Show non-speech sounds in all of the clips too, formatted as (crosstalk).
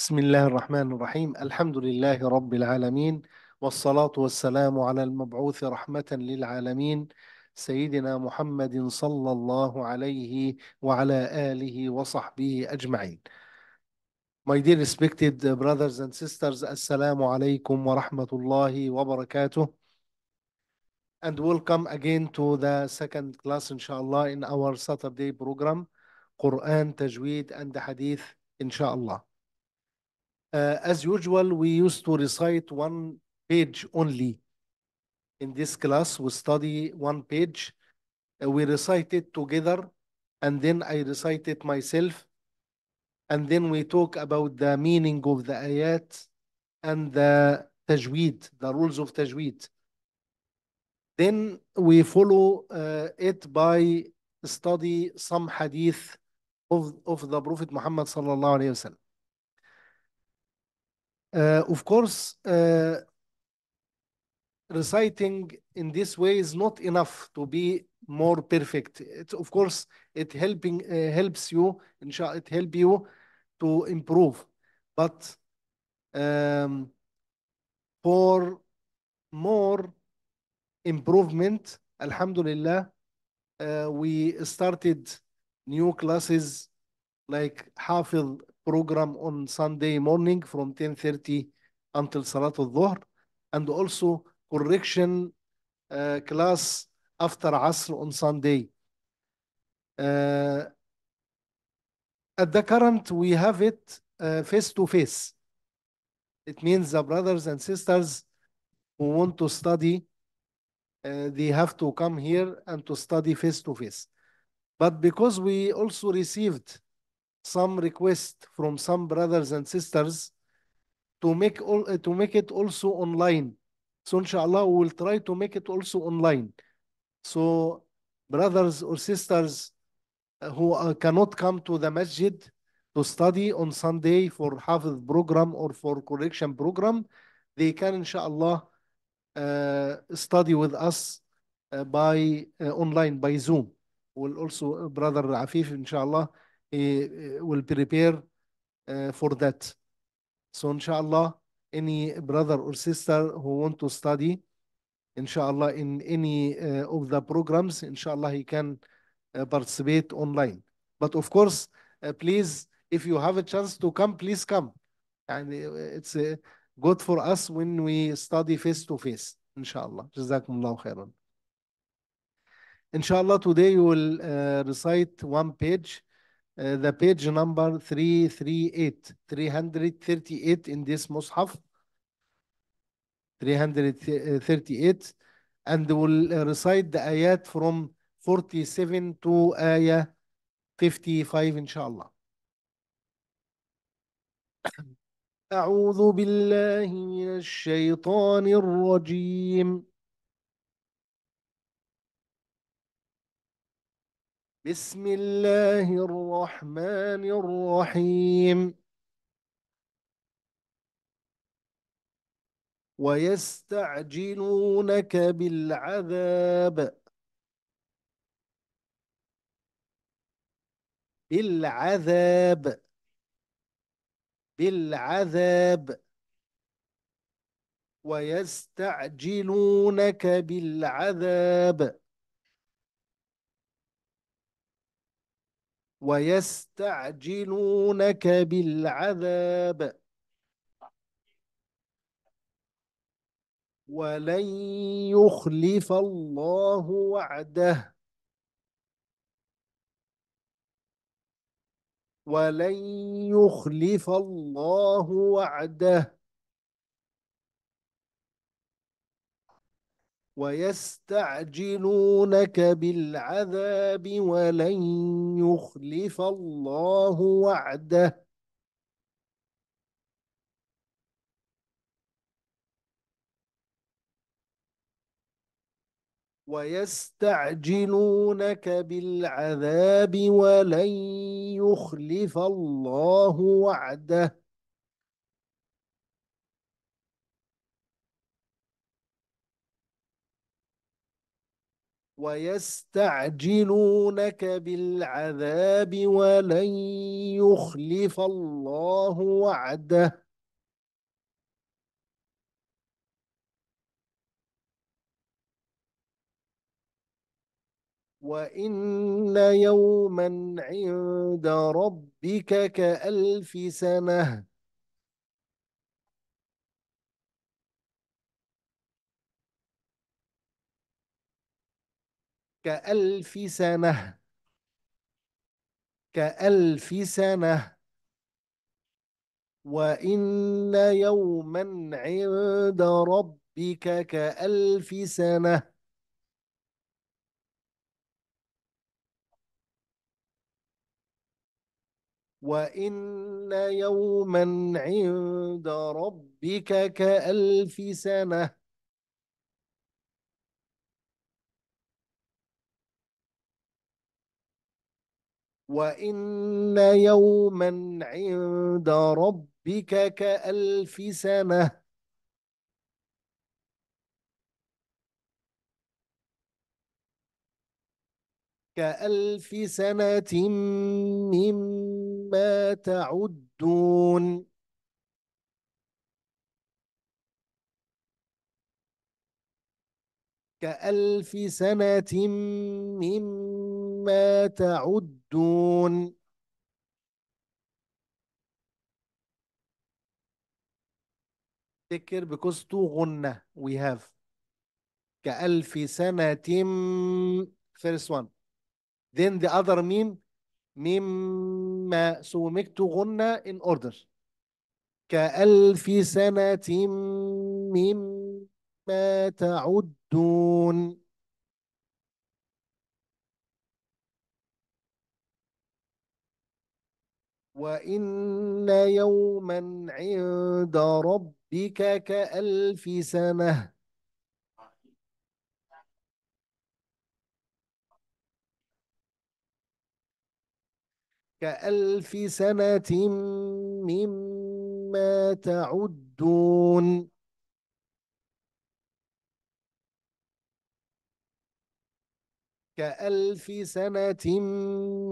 بسم الله الرحمن الرحيم الحمد لله رب العالمين والصلاة والسلام على المبعوث رحمة للعالمين سيدنا محمد صلى الله عليه وعلى آله وصحبه أجمعين My dear respected brothers and sisters السلام عليكم ورحمة الله وبركاته And welcome again to the second class inshallah in our Saturday program Quran, Tajweed and Hadith inshallah Uh, as usual, we used to recite one page only. In this class, we study one page. Uh, we recite it together, and then I recite it myself. And then we talk about the meaning of the ayat and the tajweed, the rules of tajweed. Then we follow uh, it by study some hadith of, of the Prophet Muhammad sallallahu alayhi wa uh, of course, uh, reciting in this way is not enough to be more perfect. It, of course, it helping uh, helps you, inshallah, it help you to improve. But um, for more improvement, alhamdulillah, uh, we started new classes like Hafil program on Sunday morning from 10.30 until Salat al-Dhuhr, and also correction uh, class after Asr on Sunday. Uh, at the current, we have it face to face. It means the brothers and sisters who want to study, uh, they have to come here and to study face to face. But because we also received some request from some brothers and sisters to make all eh, to make it also online. So inshallah, we will try to make it also online. So brothers or sisters eh, who cannot come to the masjid to study on Sunday for Hafiz program or for correction program, they can inshallah uh, study with us uh, by uh, online, by Zoom. We'll also, brother Afif, inshallah, Eh, will prepare eh, for that. So inshallah, any brother or sister who want to study, inshallah, in any eh, of the programs, inshallah, he can participate online. But of course, please, if you have a chance to come, please come. And it's good for us when we study face to face, inshallah. Jazakumullah khairan. Inshallah, today you will uh, recite one page the page number 338 338 in this mushaf 338 and will recite the ayat from 47 to ayah 55 inshallah أعوذ بالله من الشيطان الرجيم بسم الله الرحمن الرحيم ويستعجلونك بالعذاب بالعذاب بالعذاب ويستعجلونك بالعذاب ويستعجلونك بالعذاب ولن يخلف الله وعده ولن يخلف الله وعده ويستعجلونك بالعذاب ولن يخلف الله وعده ويستعجلونك بالعذاب ولن يخلف الله وعده ويستعجلونك بالعذاب ولن يخلف الله وعده وإن يوما عند ربك كألف سنة كألف سنة كألف سنة وإن يوما عند ربك كألف سنة وإن يوما عند ربك كألف سنة وإن يوما عند ربك كألف سنة كألف سنة مما تعدون كألف سنة مما تعدون دون take care because تو غنة we have كألف سنة first one then the other ميم مما so we make to غنة in order كألف سنة مما تعدون وإن يوما عند ربك كألف سنة كألف سنة مما تعدون كألف سنة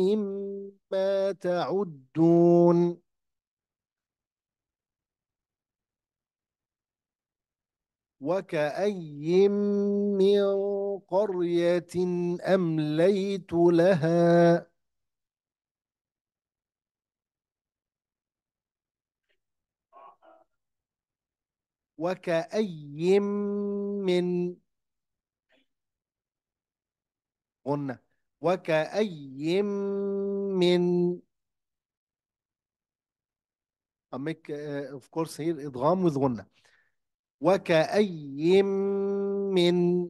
مما تعدون وكأي من قرية أمليت لها وكأي من قلنا وكأي من أمك أوف uh, of course إدغام with غنة وكأي من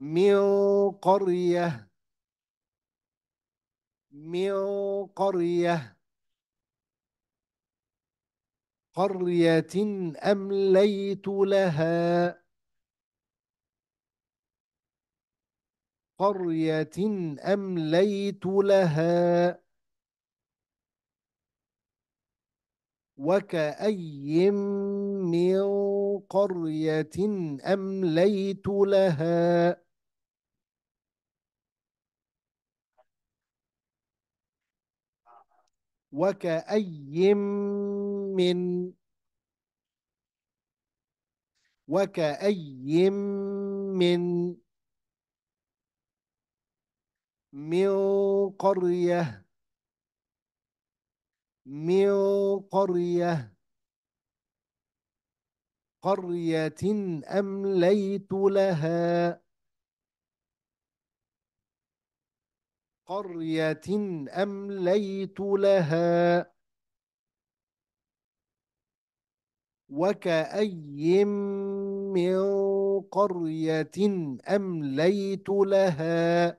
من قرية من قرية قرية أمليت لها قرية أمليت لها وكأي من قرية أمليت لها وكأي من وكأي من من قرية من قرية قرية أمليت لها قرية أمليت لها وكأي من قرية أمليت لها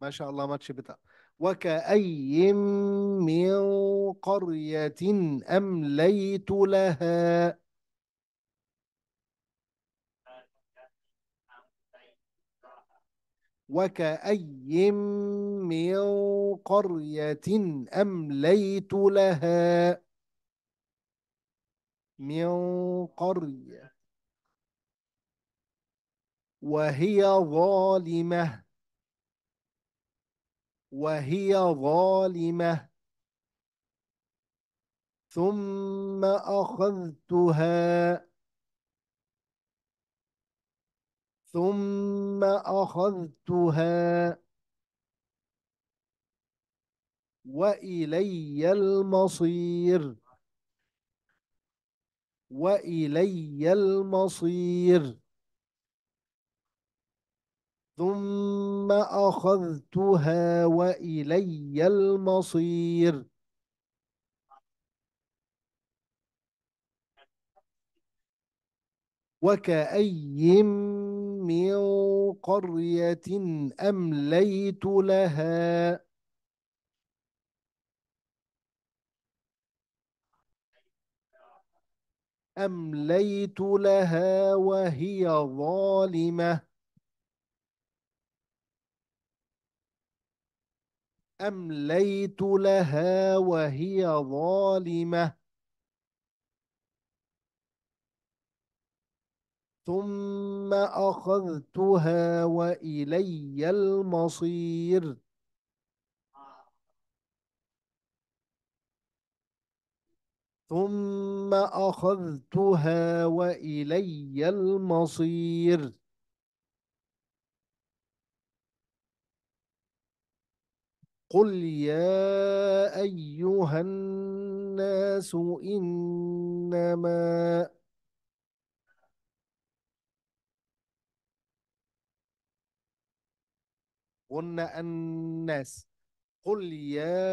ما شاء الله ماتش بتاع وكأي من قرية أمليت لها وكأي من قرية أمليت لها من قرية وهي ظالمة وهي ظالمة ثم أخذتها ثم أخذتها وإلي المصير وإلي المصير ثم أخذتها وإلي المصير وكأي من قرية أمليت لها أمليت لها وهي ظالمة أمليت لها وهي ظالمة ثم أخذتها وإلي المصير ثم أخذتها وإلي المصير قل يا أيها الناس إنما قلنا الناس قل يا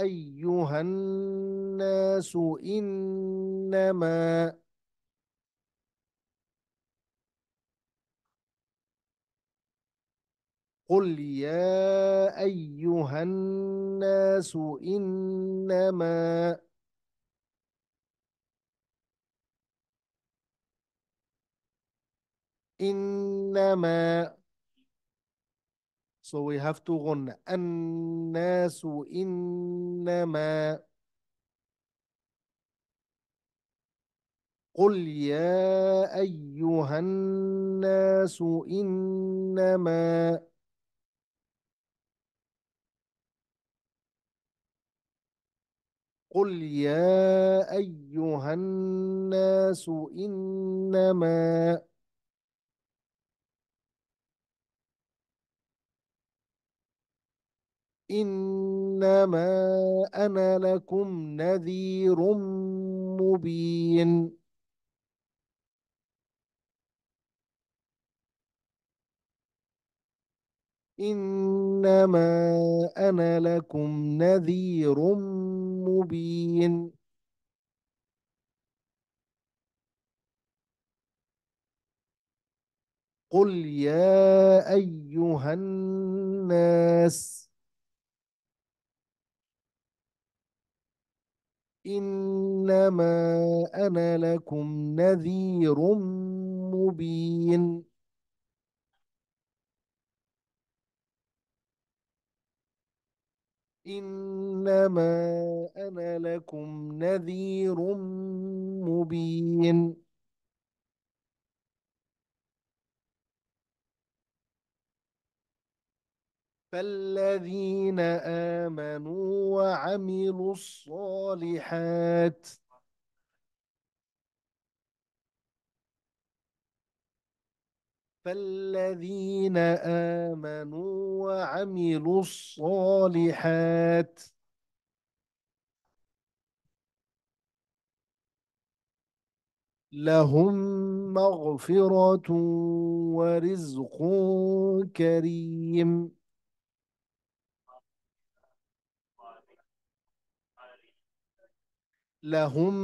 أيها الناس إنما قل يا أيها الناس إنما إنما So we have to غن الناس إنما قل يا أيها الناس إنما قل يا أيها الناس إنما إنما أنا لكم نذير مبين إنما أنا لكم نذير مبين قل يا أيها الناس إنما أنا لكم نذير مبين إنما أنا لكم نذير مبين فالذين آمنوا وعملوا الصالحات فالذين آمنوا وعملوا الصالحات لهم مغفرة ورزق كريم لهم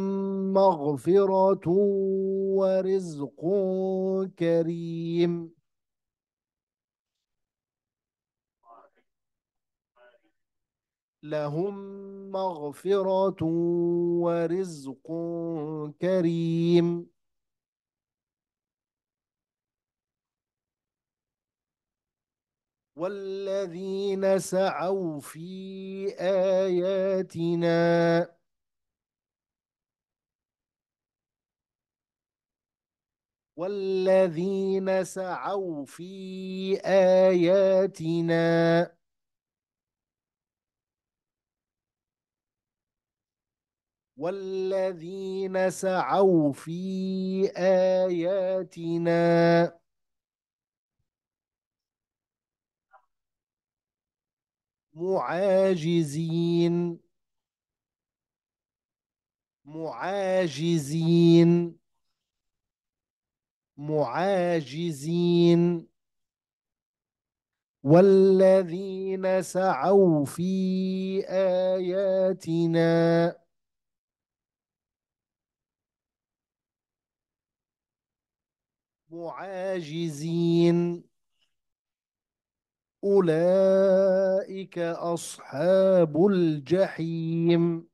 مغفرة ورزق كريم لهم مغفرة ورزق كريم والذين سعوا في آياتنا والذين سعوا في آياتنا والذين سعوا في آياتنا معاجزين معاجزين معاجزين والذين سعوا في اياتنا معاجزين اولئك اصحاب الجحيم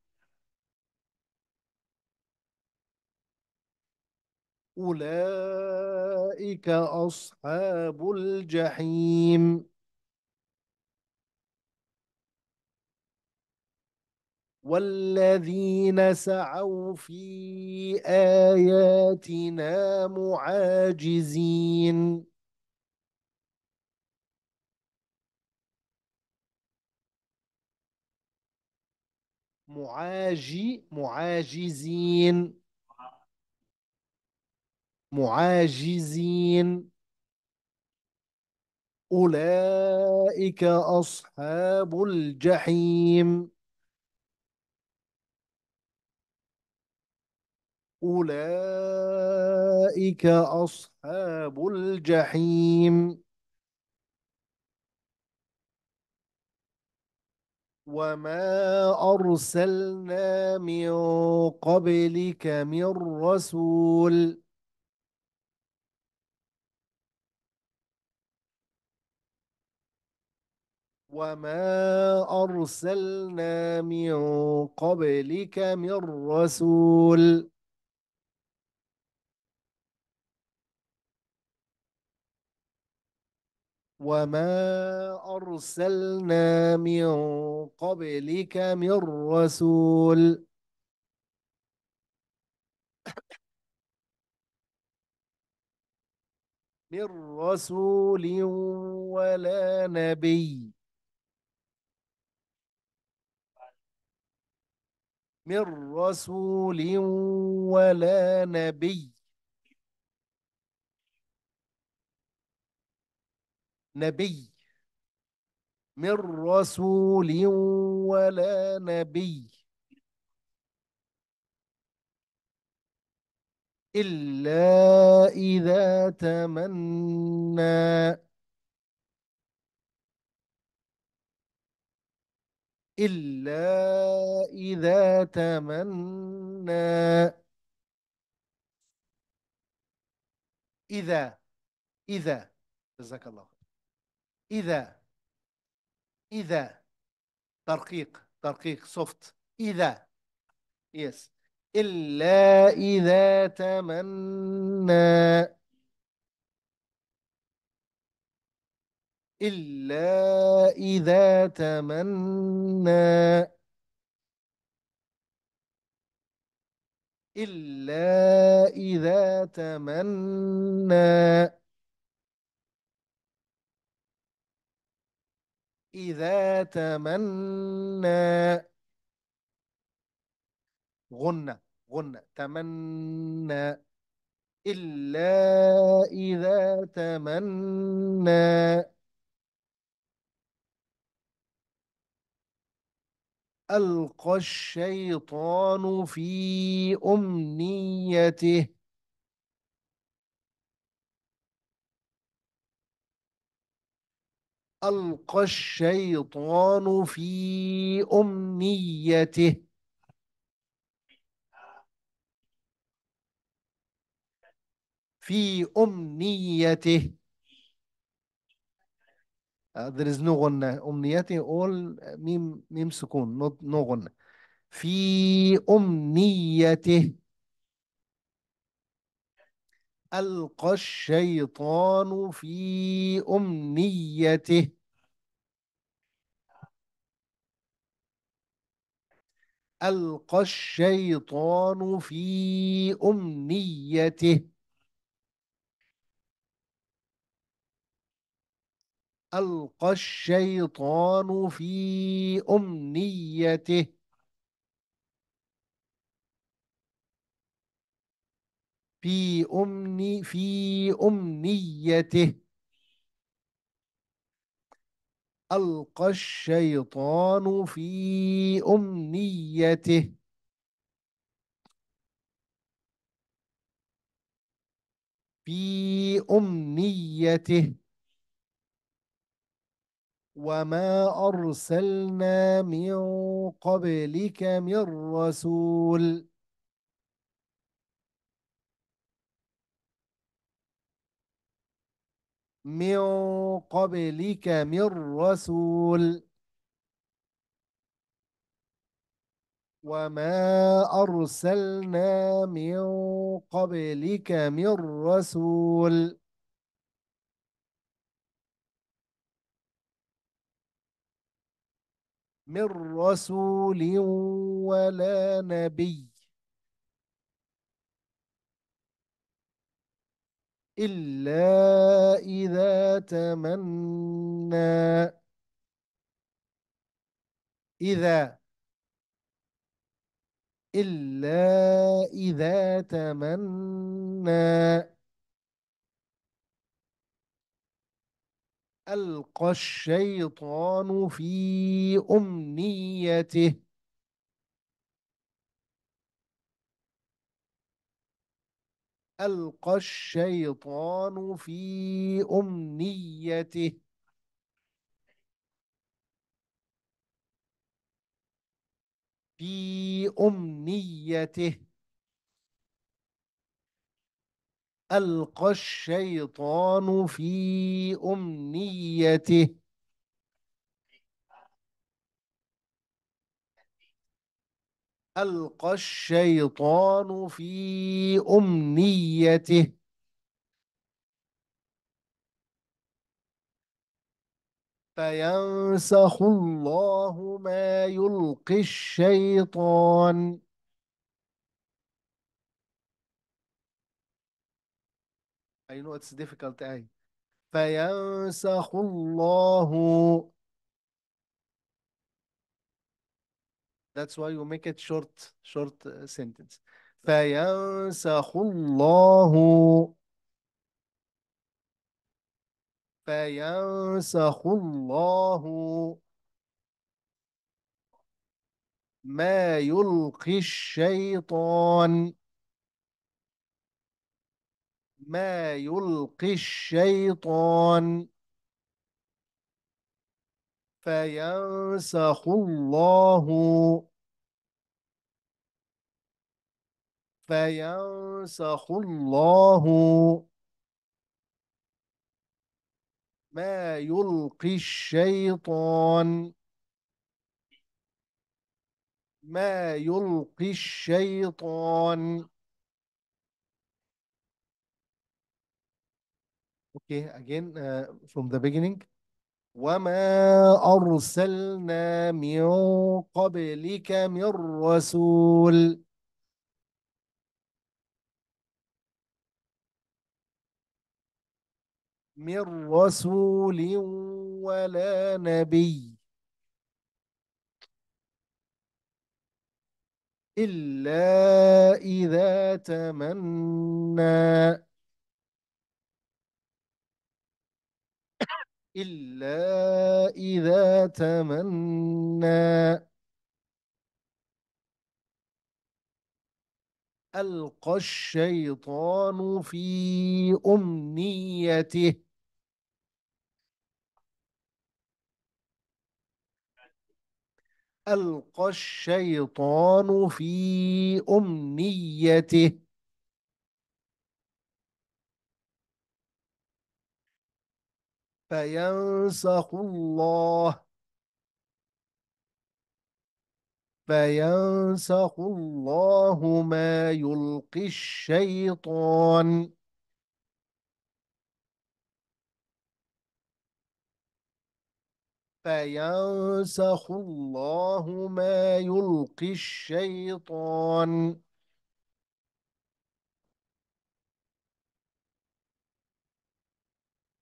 أولئك أصحاب الجحيم والذين سعوا في آياتنا معاجزين معاجي معاجزين معاجزين أولئك أصحاب الجحيم أولئك أصحاب الجحيم وما أرسلنا من قبلك من رسول وما أرسلنا من قبلك من رسول وما أرسلنا من قبلك من رسول من رسول ولا نبي من رسول ولا نبي نبي من رسول ولا نبي إلا إذا تمنّى إلا إذا تمنى إذا إذا جزاك الله إذا إذا ترقيق ترقيق سوفت إذا يس إلا إذا تمنى إلا إذا تمنى إلا إذا تمنى إذا تمنى غنى غنى تمنى إلا إذا تمنى ألقى الشيطان في أمنيته ألقى الشيطان في أمنيته في أمنيته آه، there is no غنة امنياتي all ميم ميم سكون not no غنة في أمنيته ألقى الشيطان في أمنيته ألقى الشيطان في أمنيته ألقى الشيطان في أمنيته في أمني في أمنيته ألقى الشيطان في أمنيته في أمنيته وما أرسلنا من قبلك من رسول من قبلك من رسول وما أرسلنا من قبلك من رسول من رسول ولا نبي إلا إذا تمنى إذا إلا إذا تمنى ألقى الشيطان في أمنيته ألقى الشيطان في أمنيته في أمنيته ألقى الشيطان في أمنيته ألقى الشيطان في أمنيته فينسخ الله ما يلقي الشيطان I know it's difficult أي فينسخ الله That's why you make it short short sentence فينسخ الله فينسخ الله ما يلقي الشيطان ما يلقي الشيطان فينسخ الله فينسخ الله ما يلقي الشيطان ما يلقي الشيطان Okay, again uh, from the beginning. وما أرسلنا من قبلك من رسول من رسول ولا نبي إلا إذا تمنّى إلا إذا تمنى ألقى الشيطان في أمنيته ألقى الشيطان في أمنيته فينسخ الله فينسخ الله ما يلقي الشيطان فينسخ الله ما يلقي الشيطان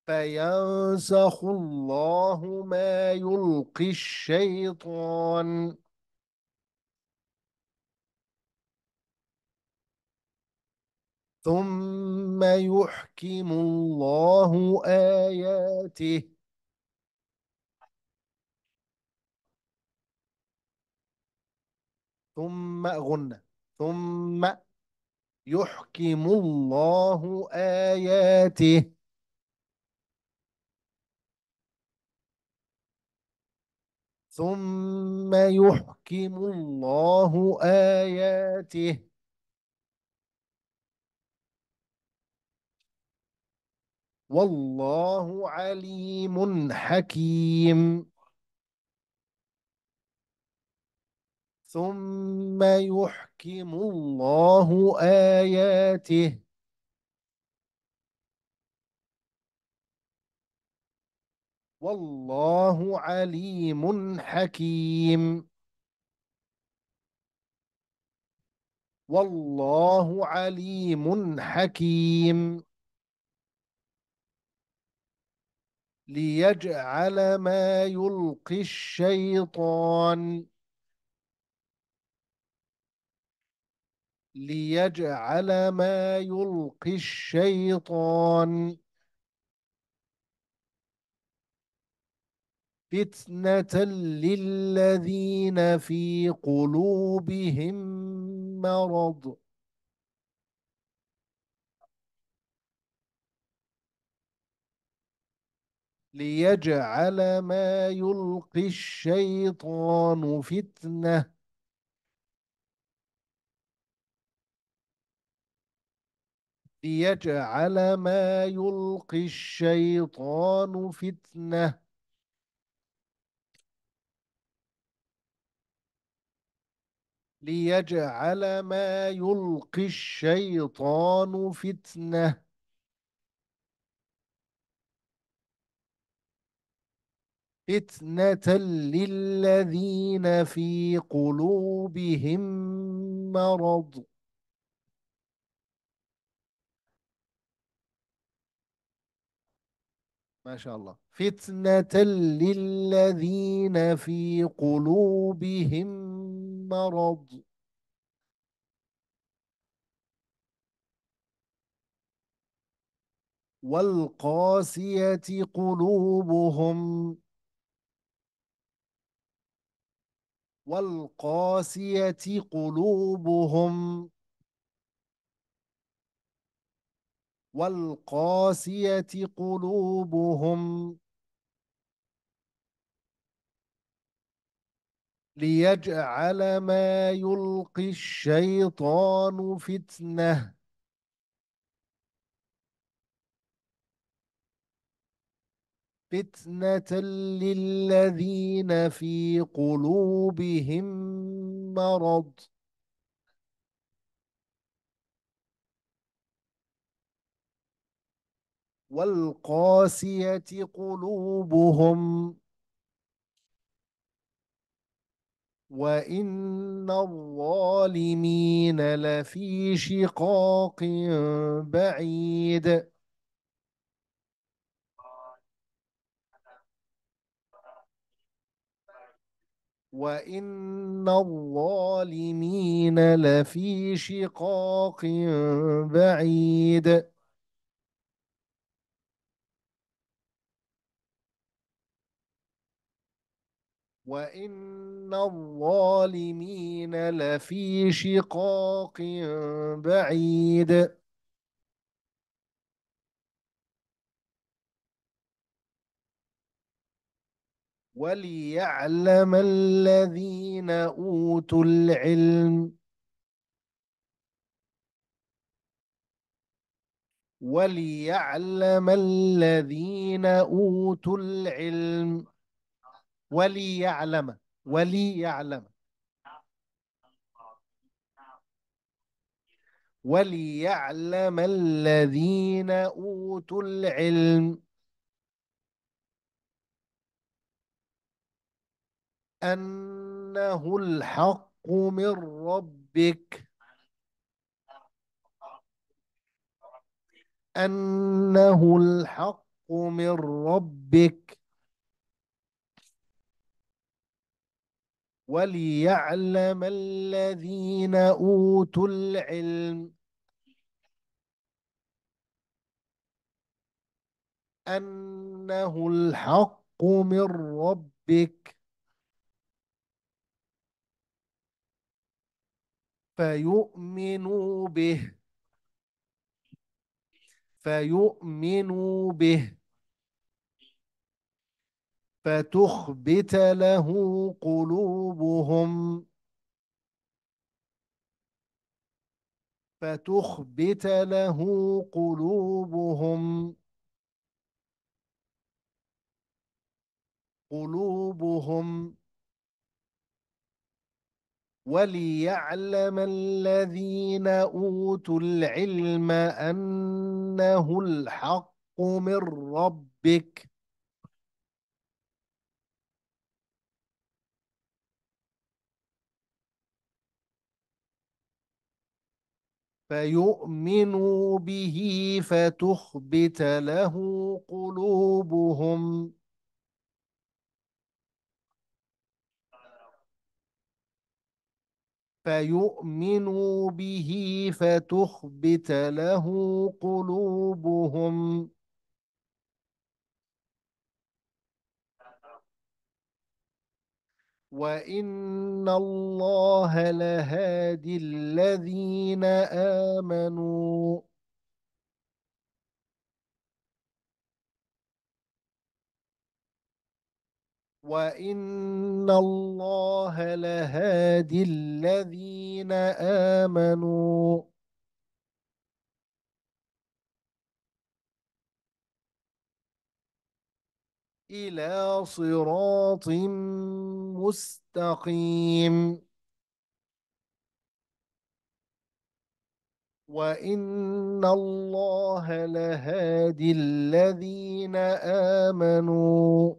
فينسخ الله ما يلقي الشيطان ثم يحكم الله آياته ثم غنى ثم يحكم الله آياته ثم يحكم الله آياته والله عليم حكيم ثم يحكم الله آياته والله عليم حكيم والله عليم حكيم ليجعل ما يلقي الشيطان ليجعل ما يلقي الشيطان فتنة للذين في قلوبهم مرض ليجعل ما يلقي الشيطان فتنة ليجعل ما يلقي الشيطان فتنه ليجعل ما يلقي الشيطان فتنة فتنة للذين في قلوبهم مرض ما شاء الله فتنة للذين في قلوبهم مرض والقاسية قلوبهم والقاسية قلوبهم والقاسية قلوبهم ليجعل ما يلقي الشيطان فتنة فتنة للذين في قلوبهم مرض والقاسية قلوبهم وإن الظالمين لفي شقاق بعيد وإن الظالمين لفي شقاق بعيد وإن الظالمين لفي شقاق بعيد وليعلم الذين أوتوا العلم وليعلم الذين أوتوا العلم وليعلم وليعلم وليعلم الذين أوتوا العلم أنه الحق من ربك أنه الحق من ربك وليعلم الذين أوتوا العلم أنه الحق من ربك فيؤمنوا به فيؤمنوا به فتخبت له قلوبهم فتخبت له قلوبهم قلوبهم وليعلم الذين أوتوا العلم أنه الحق من ربك فيؤمنوا به فتخبت له قلوبهم فيؤمنوا به فتخبت له قلوبهم وإن الله لهادي الذين آمنوا وإن الله لهادي الذين آمنوا إلى صراط مستقيم وان الله لهادي الذين امنوا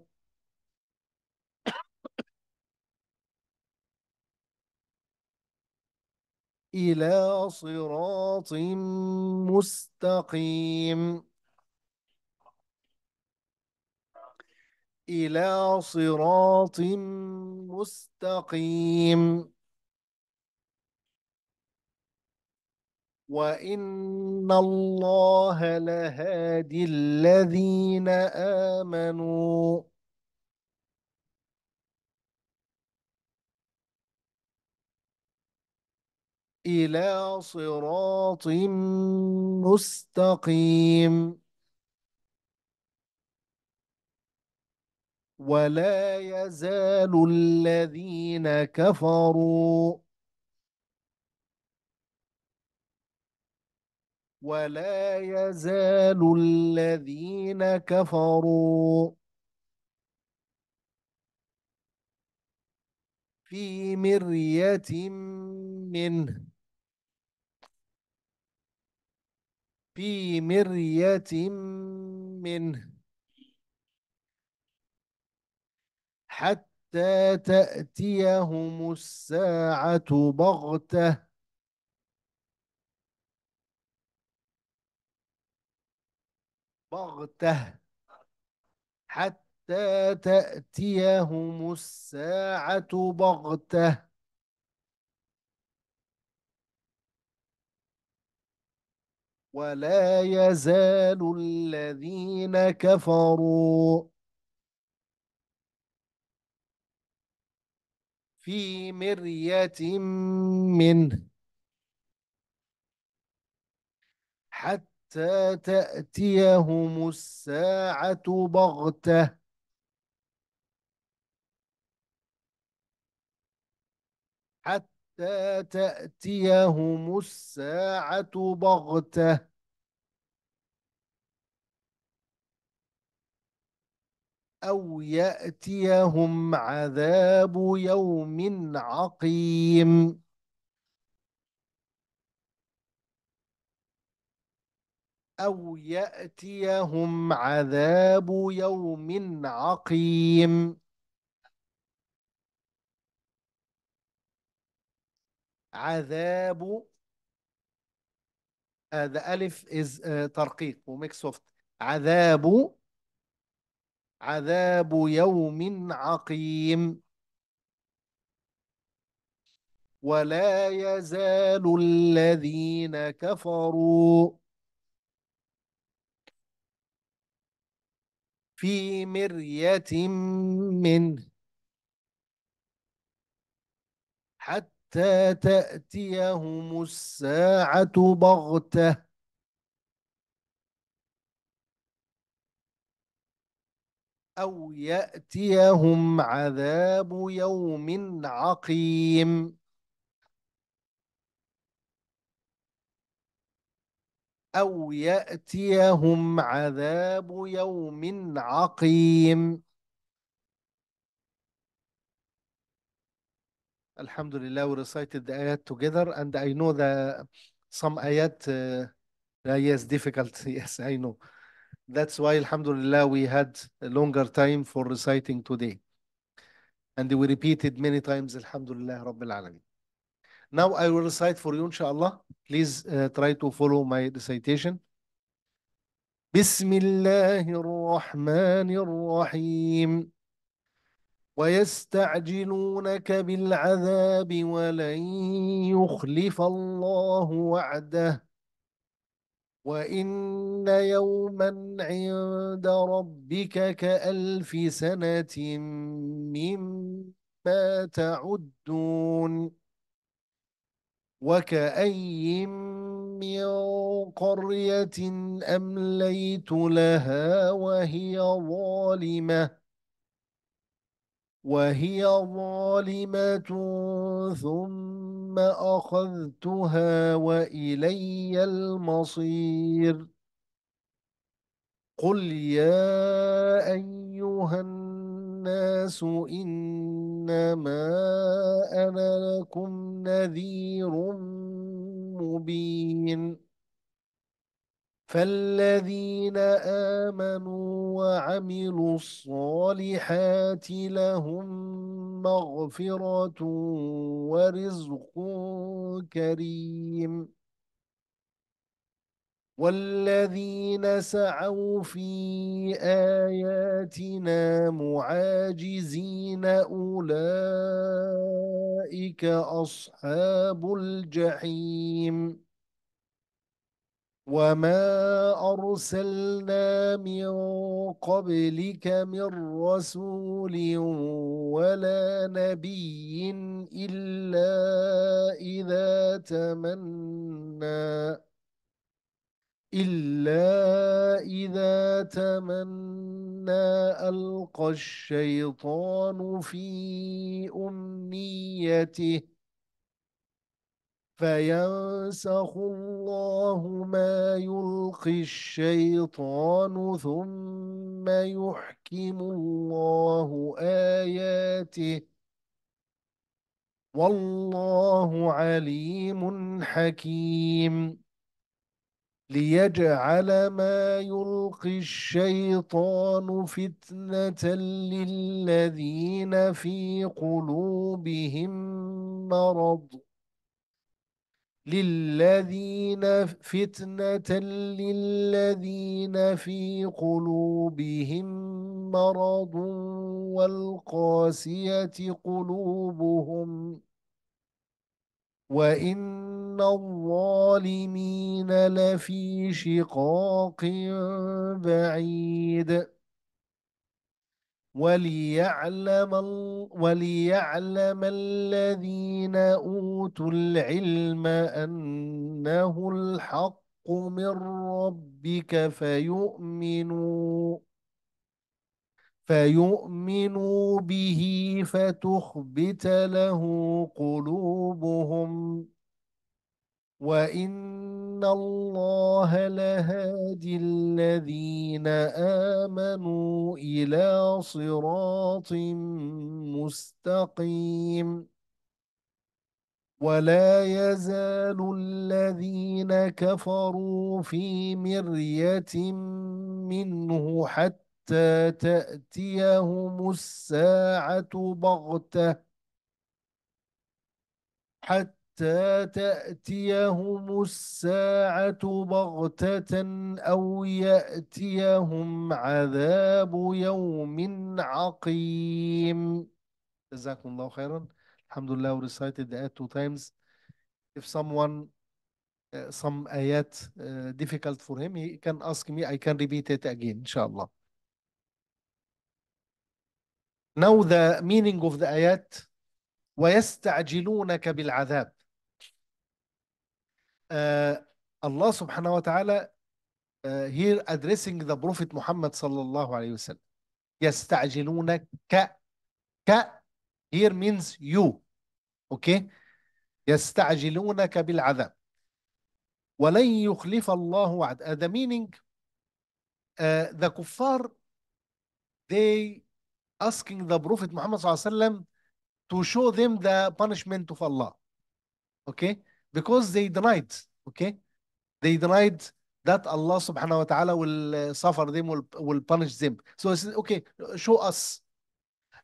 الى صراط مستقيم إلى صراط مستقيم وإن الله لهادي الذين آمنوا إلى صراط مستقيم ولا يزال الذين كفروا ولا يزال الذين كفروا في مرية منه في مرية منه حتى تأتيهم الساعة بغتة بغتة حتى تأتيهم الساعة بغتة ولا يزال الذين كفروا في مرية منه حتى تأتيهم الساعة بغتة حتى تأتيهم الساعة بغتة أو يأتيهم عذاب يوم عقيم أو يأتيهم عذاب يوم عقيم عذاب هذا ألف is آه، ترقيق وميك سوفت عذاب عذاب يوم عقيم ولا يزال الذين كفروا في مرية منه حتى تأتيهم الساعة بغته أو يأتيهم عذاب يوم عقيم أو يأتيهم عذاب يوم عقيم الحمد لله we recited the ayat together, and I know that some ayat, uh, yes, difficult, yes, I know. That's why, alhamdulillah, we had a longer time for reciting today. And we repeated many times, alhamdulillah, Rabbil Alameen. Now I will recite for you, inshallah. Please uh, try to follow my recitation. Bismillahirrahmanirrahim. ويستعجلونك بالعذاب ولن يخلف الله وعده وإن يوما عند ربك كألف سنة مما تعدون وكأي من قرية أمليت لها وهي ظالمة وهي ظالمة ثم ثم أخذتها وإلي المصير قل يا أيها الناس إنما أنا لكم نذير مبين فالذين آمنوا وعملوا الصالحات لهم مغفرة ورزق كريم والذين سعوا في آياتنا معاجزين أولئك أصحاب الجحيم وما أرسلنا من قبلك من رسول ولا نبي إلا إذا تمنى إلا إذا تمنى ألقى الشيطان في أمنيته فينسخ الله ما يلقي الشيطان ثم يحكم الله آياته والله عليم حكيم ليجعل ما يلقي الشيطان فتنة للذين في قلوبهم مرض للذين فتنة للذين في قلوبهم مرض والقاسية قلوبهم وإن الظالمين لفي شقاق بعيد وليعلم وليعلم الذين أوتوا العلم أنه الحق من ربك فيؤمنوا فيؤمنوا به فتخبت له قلوبهم وَإِنَّ اللَّهَ لَهَادِي الَّذِينَ آمَنُوا إِلَى صِرَاطٍ مُسْتَقِيمٍ وَلَا يَزَالُ الَّذِينَ كَفَرُوا فِي مِرْيَةٍ مِّنْهُ حَتَّى تَأْتِيَهُمُ السَّاعَةُ بَغْتَةً حتى حتى تأتيهم الساعة بغتة أو يأتيهم عذاب يوم عقيم جزاكم الله خيرا الحمد لله we recited the ayat two times if someone uh, some ayat uh, difficult for him he can ask me I can repeat it again inshallah now the meaning of the ayat ويستعجلونك بالعذاب uh, Allah subhanahu wa ta'ala uh, here addressing the Prophet Muhammad sallallahu alayhi wa sallam. يستعجلونك ك here means you. Okay? يستعجلونك بالعذاب. ولن يخلف الله وعد. Uh, the meaning uh, the kuffar they asking the Prophet Muhammad sallallahu alayhi wa sallam to show them the punishment of Allah. Okay? because they denied, okay? They denied that Allah subhanahu wa ta'ala will uh, suffer them, will, will punish them. So it's okay, show us.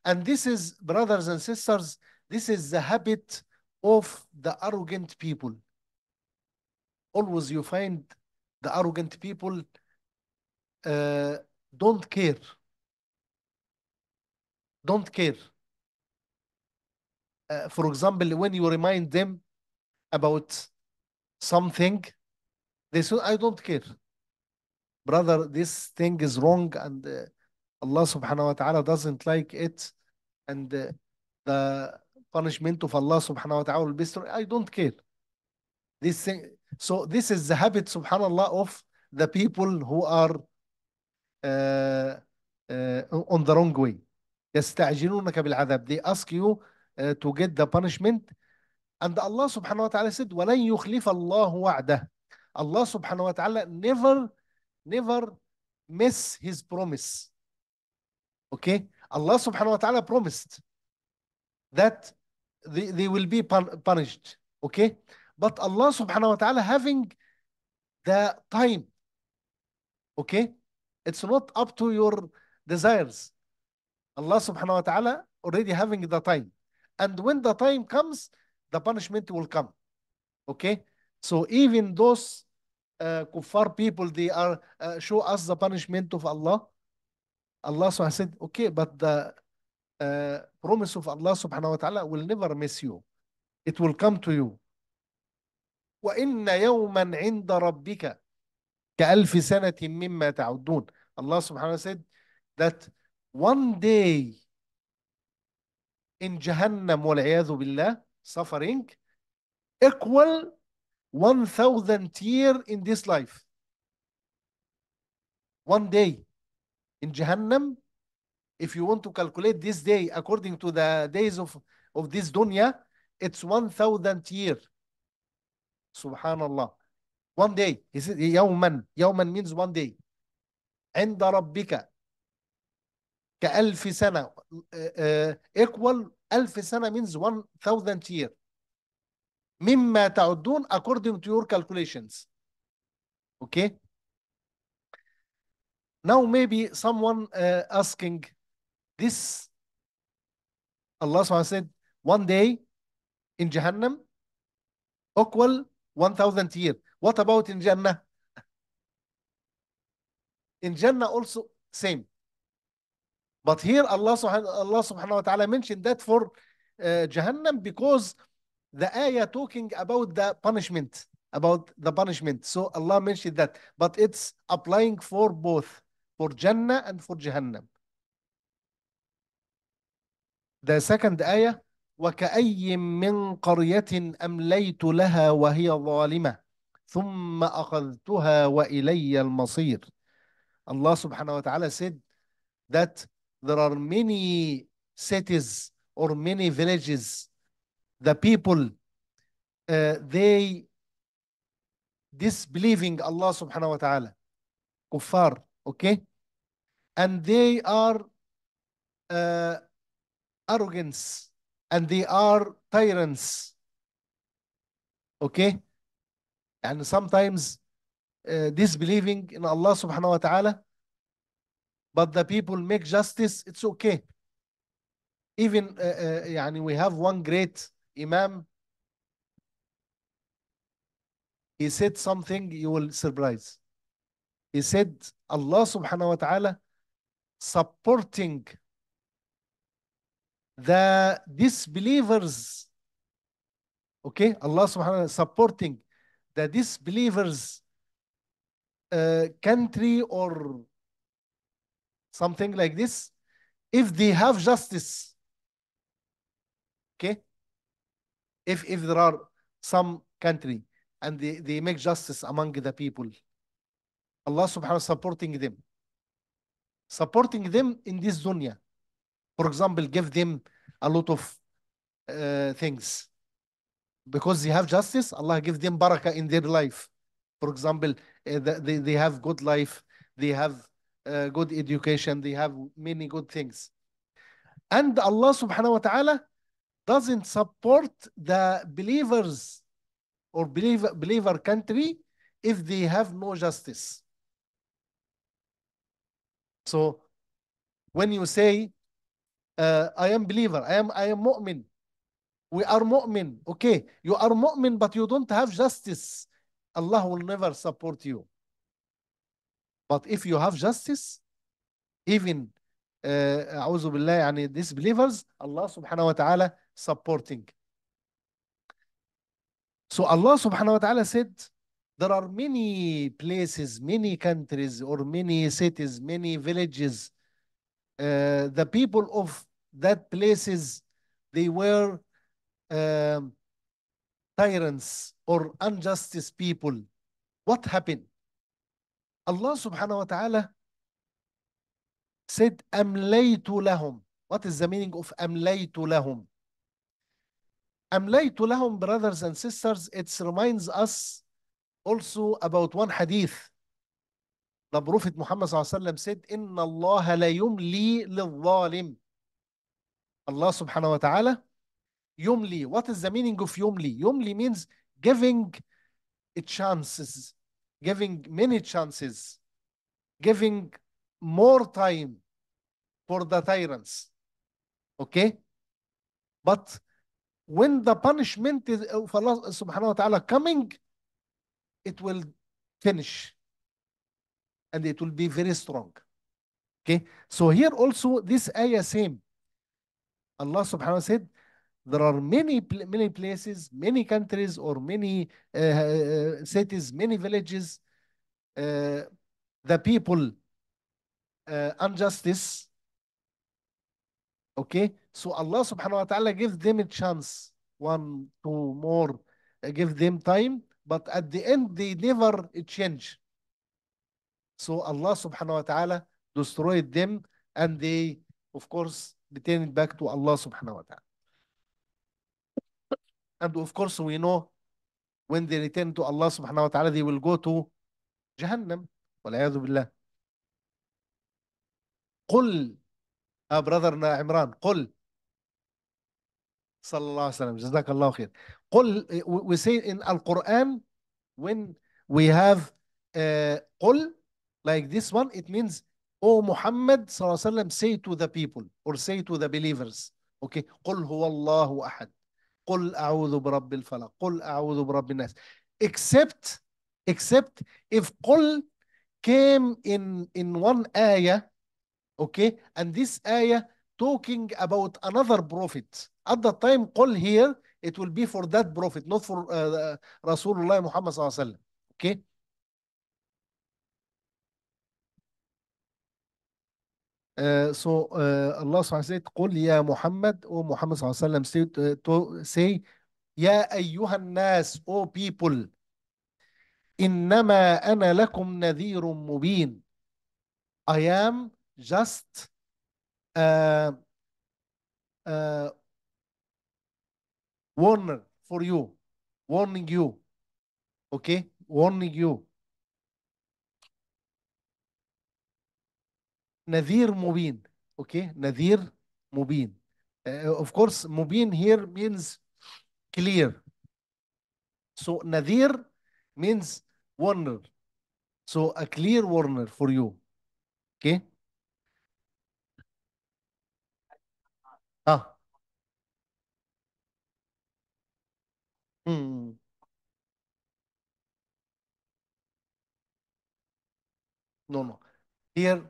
And this is, brothers and sisters, this is the habit of the arrogant people. Always you find the arrogant people uh, don't care. Don't care. Uh, for example, when you remind them about something, they say, I don't care. Brother, this thing is wrong and uh, Allah subhanahu wa ta'ala doesn't like it. And uh, the punishment of Allah subhanahu wa ta'ala will be strong. I don't care. This thing, so this is the habit, subhanallah, of the people who are uh, uh, on the wrong way. They ask you uh, to get the punishment And Allah subhanahu wa ta'ala said, وَلَنْ يُخْلِفَ اللَّهُ وَعْدَهُ Allah subhanahu wa ta'ala never, never miss his promise. Okay? Allah subhanahu wa ta'ala promised that they, they will be punished. Okay? But Allah subhanahu wa ta'ala having the time. Okay? It's not up to your desires. Allah subhanahu wa ta'ala already having the time. And when the time comes, the punishment will come. Okay? So even those uh, kuffar people, they are uh, show us the punishment of Allah. Allah so said, okay, but the uh, promise of Allah subhanahu wa ta'ala will never miss you. It will come to you. وَإِنَّ يَوْمًا عِنْدَ رَبِّكَ كَأَلْفِ سَنَةٍ مِمَّا تَعُدُّونَ Allah subhanahu wa ta'ala said that one day in Jahannam وَالعِياذُ بِاللَّهِ suffering equal 1000 year in this life one day in jahannam if you want to calculate this day according to the days of of this dunya it's 1000 year subhanallah one day he said يوما يوما means one day عند ربك كألف سنة uh, uh, equal ألف سنة means 1000 year مما تعدون according to your calculations okay now maybe someone uh, asking this Allah said one day in Jahannam equal 1000 year what about in Jannah in Jannah also same but here Allah subhanahu, Allah subhanahu wa ta'ala mentioned that for uh, Jahannam because the ayah talking about the punishment, about the punishment. So Allah mentioned that, but it's applying for both, for Jannah and for Jahannam. The second ayah, وكأي من قرية أمليت لها وهي ظالمة ثم أخذتها وإلي المصير. Allah subhanahu wa ta'ala said that there are many cities or many villages, the people, uh, they disbelieving Allah subhanahu wa ta'ala, kuffar, okay? And they are uh, arrogance and they are tyrants, okay? And sometimes uh, disbelieving in Allah subhanahu wa ta'ala but the people make justice, it's okay. Even uh, uh, we have one great imam. He said something you will surprise. He said Allah subhanahu wa ta'ala supporting the disbelievers. Okay, Allah subhanahu wa ta'ala supporting the disbelievers uh, country or something like this, if they have justice. Okay? If, if there are some country and they, they make justice among the people, Allah subhanahu wa ta'ala supporting them. Supporting them in this dunya. For example, give them a lot of uh, things. Because they have justice, Allah gives them barakah in their life. For example, uh, they, they have good life, they have uh, good education, they have many good things. And Allah subhanahu wa ta'ala doesn't support the believers or believer, believer country if they have no justice. So when you say, uh, I am believer, I am, I am mu'min, we are mu'min, okay, you are mu'min but you don't have justice, Allah will never support you. But if you have justice, even أعوذ بالله يعني disbelievers, Allah subhanahu wa ta'ala supporting. So Allah subhanahu wa ta'ala said, there are many places, many countries or many cities, many villages. Uh, the people of that places, they were um, tyrants or unjustice people. What happened? الله سبحانه وتعالى said أمليت لهم what is the meaning of أمليت لهم أمليت لهم brothers and sisters it reminds us also about one hadith the Prophet Muhammad صلى الله عليه وسلم said إن الله لا يملي للظالم الله سبحانه وتعالى يملي what is the meaning of يملي يملي means giving chances giving many chances, giving more time for the tyrants. Okay? But when the punishment is, of Allah subhanahu wa ta'ala coming, it will finish. And it will be very strong. Okay? So here also, this ayah same. Allah subhanahu wa ta'ala said, there are many, many places, many countries or many uh, uh, uh, cities, many villages, uh, the people uh, injustice. Okay, so Allah subhanahu wa ta'ala gives them a chance, one, two more, uh, give them time, but at the end they never change. So Allah subhanahu wa ta'ala destroyed them and they, of course, returned back to Allah subhanahu wa ta'ala. And of course we know when they return to Allah subhanahu wa ta'ala they will go to Jahannam. والعياذ بالله. قل يا brother عمران قل صلى الله عليه وسلم جزاك الله خير. قل we say in Al-Quran when we have uh, قل like this one it means O Muhammad صلى الله عليه وسلم say to the people or say to the believers okay قل هو الله أحد قل أعوذ برب الفلق قل أعوذ برب الناس except except if قل came in in one ayah okay and this ayah talking about another prophet at the time قل here it will be for that prophet not for uh, Rasulullah Muhammad صلى الله عليه وسلم okay Uh, so uh, Allah subhanahu wa ta'ala قل يا محمد او محمد صلى الله عليه وسلم say, to, to say يا أيها الناس او people إنما أنا لكم نذير مبين I am just uh, uh, warner for you warning you okay warning you Nadir Mubin. Okay, Nadir Mubin. Uh, of course, Mubin here means clear. So Nadir means warner. So a clear warner for you. Okay. Ah. Hmm. No, no. Here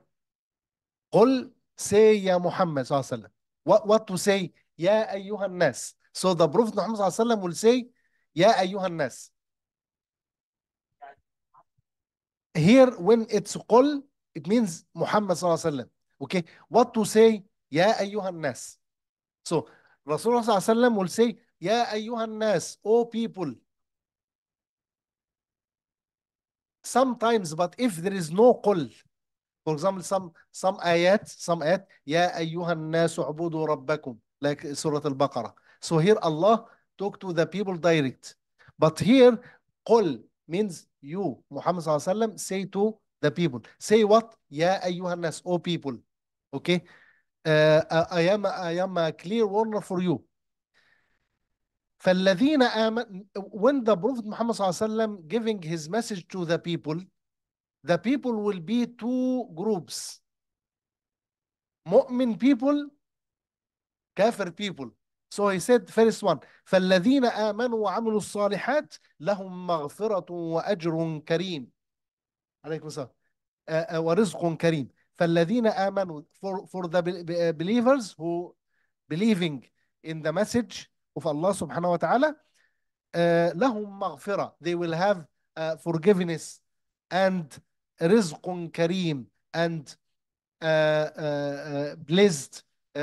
قل سي يا محمد صلى الله عليه وسلم وات تو سي يا أيها الناس سو ذا بروفيت محمد صلى الله عليه وسلم will say يا أيها الناس هير وين اتس قل ات مينز محمد صلى الله عليه وسلم اوكي وات تو سي يا أيها الناس so رسول الله صلى الله عليه وسلم will say يا أيها الناس او بيبل sometimes but if there is no قل For example, some some ayat, some ayat, Ya ayyuhan nasu ubudu rabbakum, like Surah Al-Baqarah. So here Allah talked to the people direct. But here, قل means you, Muhammad sallam, say to the people. Say what? Ya ayyuhan nas, O people. Okay? Uh, uh I, am, I am a clear warner for you. فالذين آمن when the Prophet Muhammad صلى الله عليه وسلم giving his message to the people the people will be two groups مؤمن people كافر people so he said first one فالذين آمنوا وعملوا الصالحات لهم مغفرة وأجر كريم عليكم السلام ورزق كريم فالذين آمنوا for, for the believers who believing in the message of Allah subhanahu wa ta'ala uh, لهم مغفرة they will have uh, forgiveness and رزقٌ كريم and uh, uh, uh blessed uh,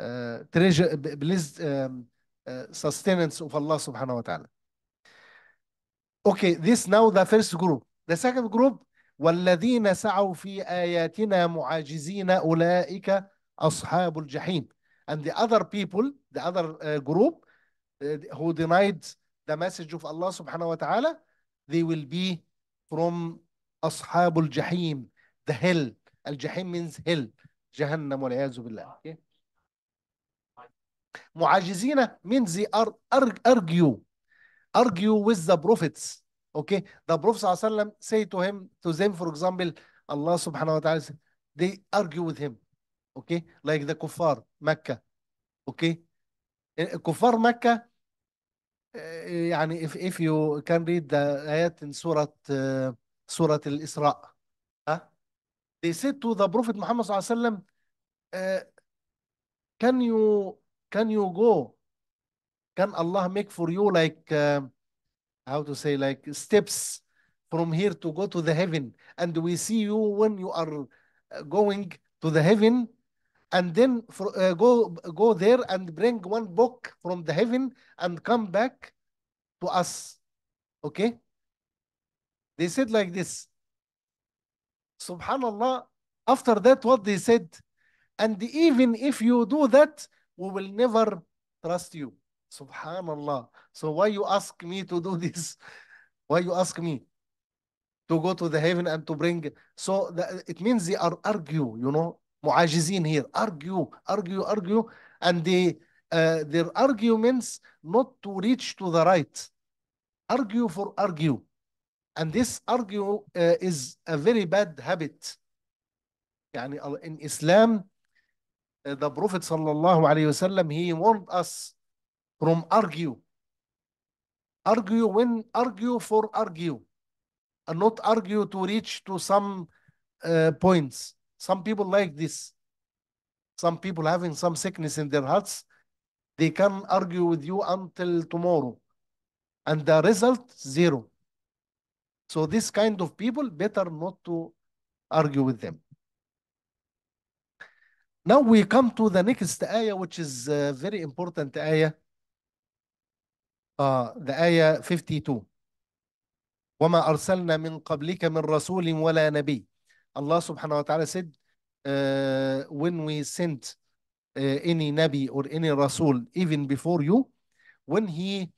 uh, treasure, blessed um, sustenance of Allah subhanahu wa ta'ala. Okay, this now the first group. The second group, وَالَّذِينَ سَعَوْا فِي آيَاتِنَا مُعَاجِزِينَ أُولَٰئِكَ أَصْحَابُ الْجَحِيمِ And the other people, the other group who denied the message of Allah subhanahu wa ta'ala, they will be from أصحاب الجحيم the hell الجحيم means hell جهنم والعياذ بالله okay. معاجزين means they are argue argue with the prophets okay the prophet صلى الله عليه وسلم say to him to them for example Allah subhanahu wa ta'ala they argue with him okay like the kuffar Mecca okay kuffar Mecca يعني if, if you can read the آيات in سورة uh, Surah Al-Isra. They said to the Prophet Muhammad عليه وسلم uh, can you can you go? Can Allah make for you like uh, how to say like steps from here to go to the heaven? And we see you when you are uh, going to the heaven and then for, uh, go go there and bring one book from the heaven and come back to us okay they said like this. Subhanallah. After that, what they said, and even if you do that, we will never trust you. Subhanallah. So why you ask me to do this? (laughs) Why you ask me to go to the heaven and to bring? So the, it means they are argue, you know, mu'ajizin here, argue, argue, argue, and they, uh, their arguments not to reach to the right. Argue for argue. And this argue uh, is a very bad habit. يعني in Islam, uh, the Prophet sallallahu alaihi wasallam he warned us from argue. Argue when argue for argue, and not argue to reach to some uh, points. Some people like this. Some people having some sickness in their hearts, they can argue with you until tomorrow, and the result zero. So this kind of people, better not to argue with them. Now we come to the next ayah, which is a very important ayah. Uh, the ayah 52. وَمَا أَرْسَلْنَا مِنْ قَبْلِكَ مِنْ رَسُولٍ وَلَا نَبِيٍّ Allah subhanahu wa ta'ala said, uh, when we sent uh, any Nabi or any Rasul even before you, when he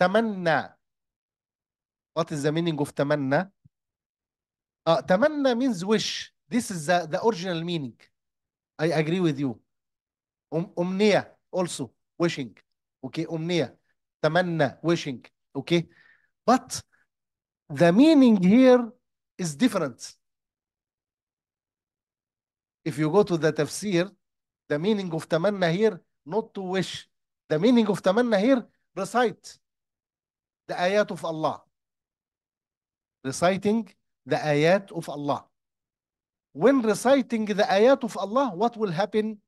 tamanna What is the meaning of تمنى؟ اه تمنى means wish. This is the, the original meaning. I agree with you. أمنية also wishing. Okay, أمنية. تمنى wishing. Okay. But the meaning here is different. If you go to the tafsir, the meaning of tamanna here, not to wish. The meaning of tamanna here, recite the ayat of Allah. reciting the ayat of Allah. When reciting the ayat of Allah, what will happen?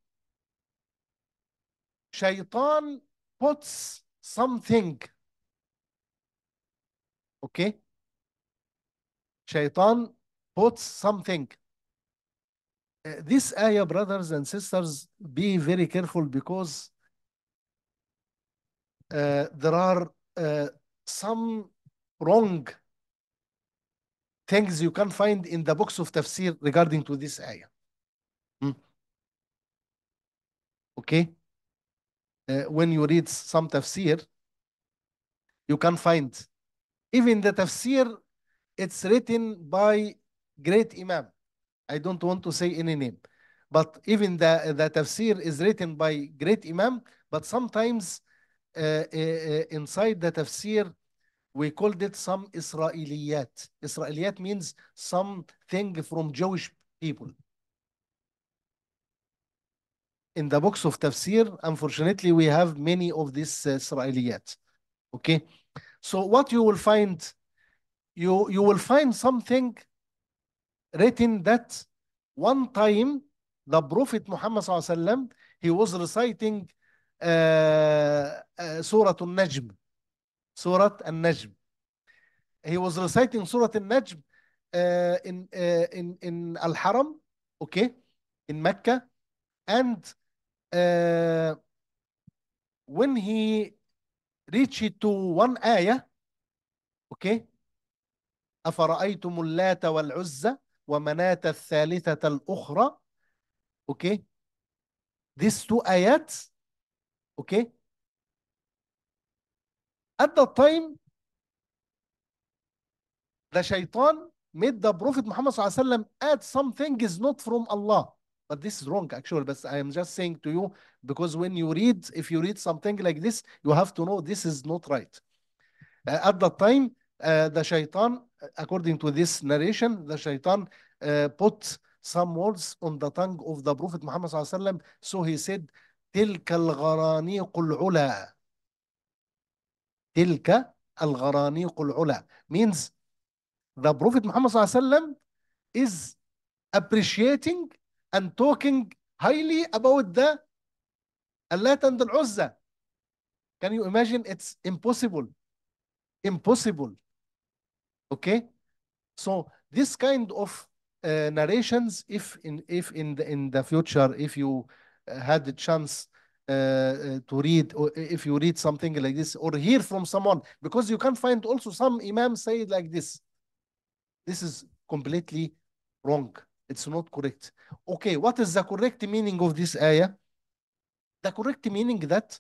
Shaitan puts something. Okay? Shaitan puts something. Uh, this ayah, brothers and sisters, be very careful because uh, there are uh, some wrong things you can find in the books of tafsir regarding to this ayah. Hmm? Okay? Uh, when you read some tafsir, you can find even the tafsir, it's written by great imam. I don't want to say any name. But even the, the tafsir is written by great imam, but sometimes uh, uh, uh inside the tafsir, we called it some Israeliyat. Israeliyat means something from Jewish people. In the books of Tafsir, unfortunately, we have many of these uh, Israeliyat. Okay, so what you will find, you you will find something written that one time the Prophet Muhammad he was reciting uh, uh, Surah Al-Najm سورة النجم. He was reciting سورة النجم in, in, in الحرم okay in مكة and uh, when he reached to one ayah okay أفرأيتم اللات والعزى ومناة الثالثة الأخرى okay these two ayats okay at that time, the shaitan made the Prophet Muhammad sallam, add something is not from Allah. But this is wrong actually, but I am just saying to you, because when you read, if you read something like this, you have to know this is not right. Uh, at that time, uh, the shaitan, uh, according to this narration, the shaitan uh, put some words on the tongue of the Prophet Muhammad so he said, تلك تلك الغرانيق العلا means the prophet Muhammad صلى الله عليه وسلم is appreciating and talking highly about the اللات and العزة can you imagine it's impossible impossible okay so this kind of uh, narrations if in if in the in the future if you had the chance Uh, uh, to read or if you read something like this or hear from someone because you can find also some imam say like this this is completely wrong it's not correct okay what is the correct meaning of this ayah the correct meaning that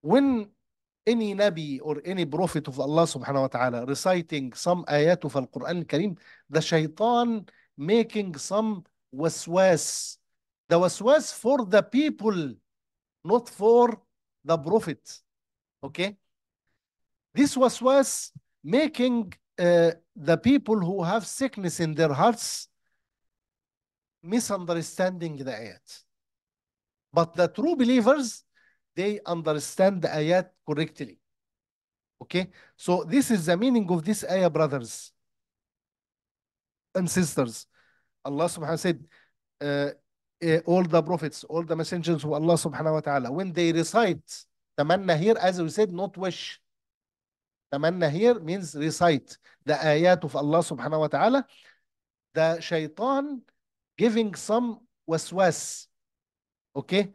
when any nabi or any prophet of Allah subhanahu wa ta'ala reciting some ayat of al-Quran Kareem, the shaitan making some waswas the was was for the people, not for the prophet. Okay? This was was making uh, the people who have sickness in their hearts misunderstanding the ayat. But the true believers, they understand the ayat correctly. Okay? So this is the meaning of this ayah, brothers and sisters. Allah subhanahu wa ta'ala said, uh, all the prophets, all the messengers of Allah subhanahu wa ta'ala, when they recite tamanna here, as we said, not wish. Tamanna here means recite the ayat of Allah subhanahu wa ta'ala. The shaitan giving some waswas. Okay?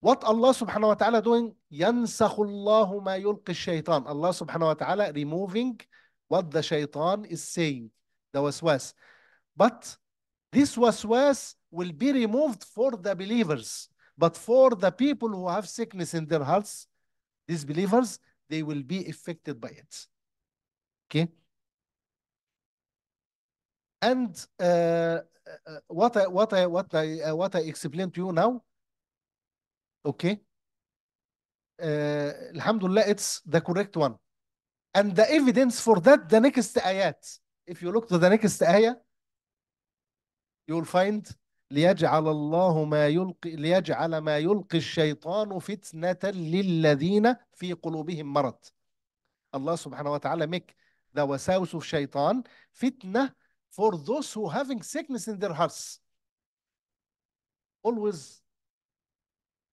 What Allah subhanahu wa ta'ala doing? يَنْسَخُ اللَّهُ مَا يُلْقِ الشَّيْطَانِ Allah subhanahu wa ta'ala removing what the shaitan is saying, the waswas. But this waswas will be removed for the believers. But for the people who have sickness in their hearts, these believers, they will be affected by it. Okay? And uh, uh what I what I what I uh, what I explain to you now. Okay. Uh, Alhamdulillah, it's the correct one. And the evidence for that, the next ayat. If you look to the next ayah, you will find ليجعل الله ما يلقي ليجعل ما يلقي الشيطان فتنة للذين في قلوبهم مرض الله سبحانه وتعالى make the wasawsu of shaitan fitna for those who having sickness in their hearts always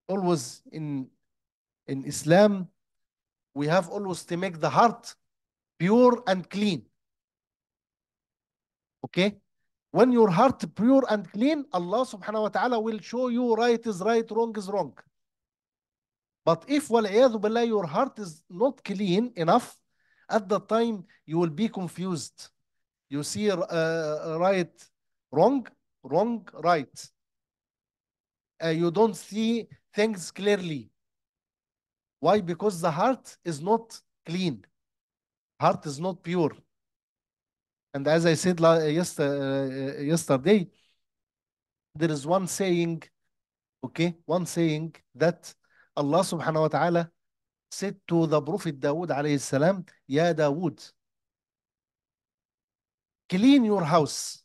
always in in Islam we have always to make the heart pure and clean okay When your heart pure and clean, Allah subhanahu wa ta'ala will show you right is right, wrong is wrong. But if billah, your heart is not clean enough, at that time you will be confused. You see uh, uh, right, wrong, wrong, right. Uh, you don't see things clearly. Why? Because the heart is not clean. Heart is not pure. And as I said eh, eh, eh, yesterday, there is one saying, okay, one saying that Allah subhanahu wa ta'ala said to the Prophet Dawood alayhi salam, Ya Dawood, clean your house,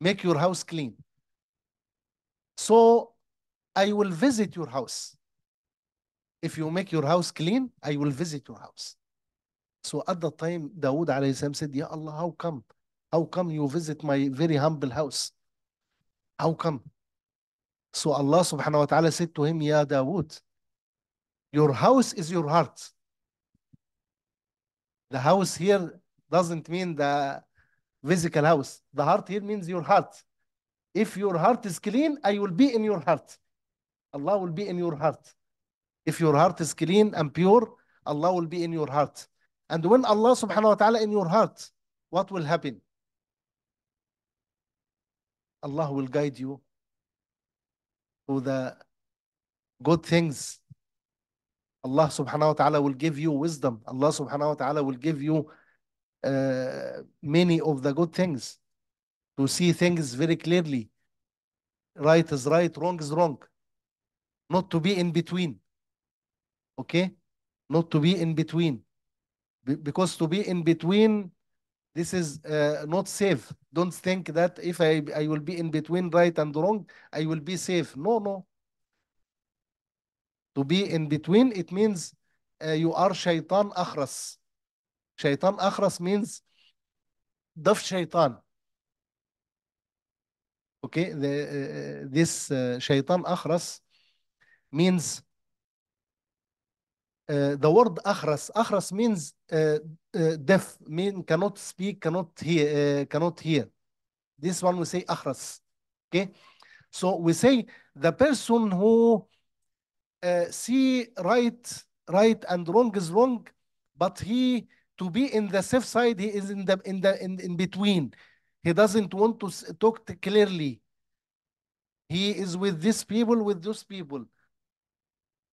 make your house clean. So I will visit your house. If you make your house clean, I will visit your house. So at the time, Dawood alayhi salam said, Ya Allah, how come how come you visit my very humble house? How come? So Allah subhanahu wa ta'ala said to him, Ya Dawood, your house is your heart. The house here doesn't mean the physical house. The heart here means your heart. If your heart is clean, I will be in your heart. Allah will be in your heart. If your heart is clean and pure, Allah will be in your heart. And when Allah subhanahu wa ta'ala in your heart, what will happen? Allah will guide you to the good things. Allah subhanahu wa ta'ala will give you wisdom. Allah subhanahu wa ta'ala will give you uh, many of the good things to see things very clearly. Right is right, wrong is wrong. Not to be in between. Okay? Not to be in between. Be because to be in between this is uh, not safe. Don't think that if I, I will be in between right and wrong, I will be safe. No, no. To be in between, it means uh, you are shaitan akhras. Shaitan akhras means daf shaitan. Okay, the, uh, this uh, shaitan akhras means uh, the word akhras. Akhras means uh, deaf mean cannot speak, cannot hear, uh, cannot hear. This one we say ahras. Okay, so we say the person who uh, see right right and wrong is wrong, but he to be in the safe side, he is in the in the in, in between. He doesn't want to talk to clearly. He is with these people, with those people.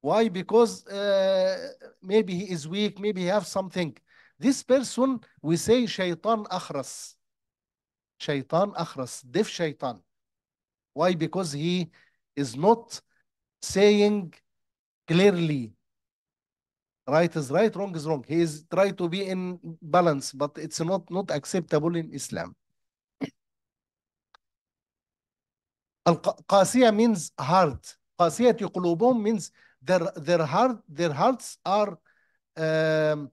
Why? Because uh, maybe he is weak, maybe he has something. This person, we say shaitan akhras. Shaitan akhras, deaf shaitan. Why? Because he is not saying clearly right is right, wrong is wrong. He is trying to be in balance, but it's not, not acceptable in Islam. Al-Qasiyah means heart. Qasiyati means their, their, heart, their hearts are um,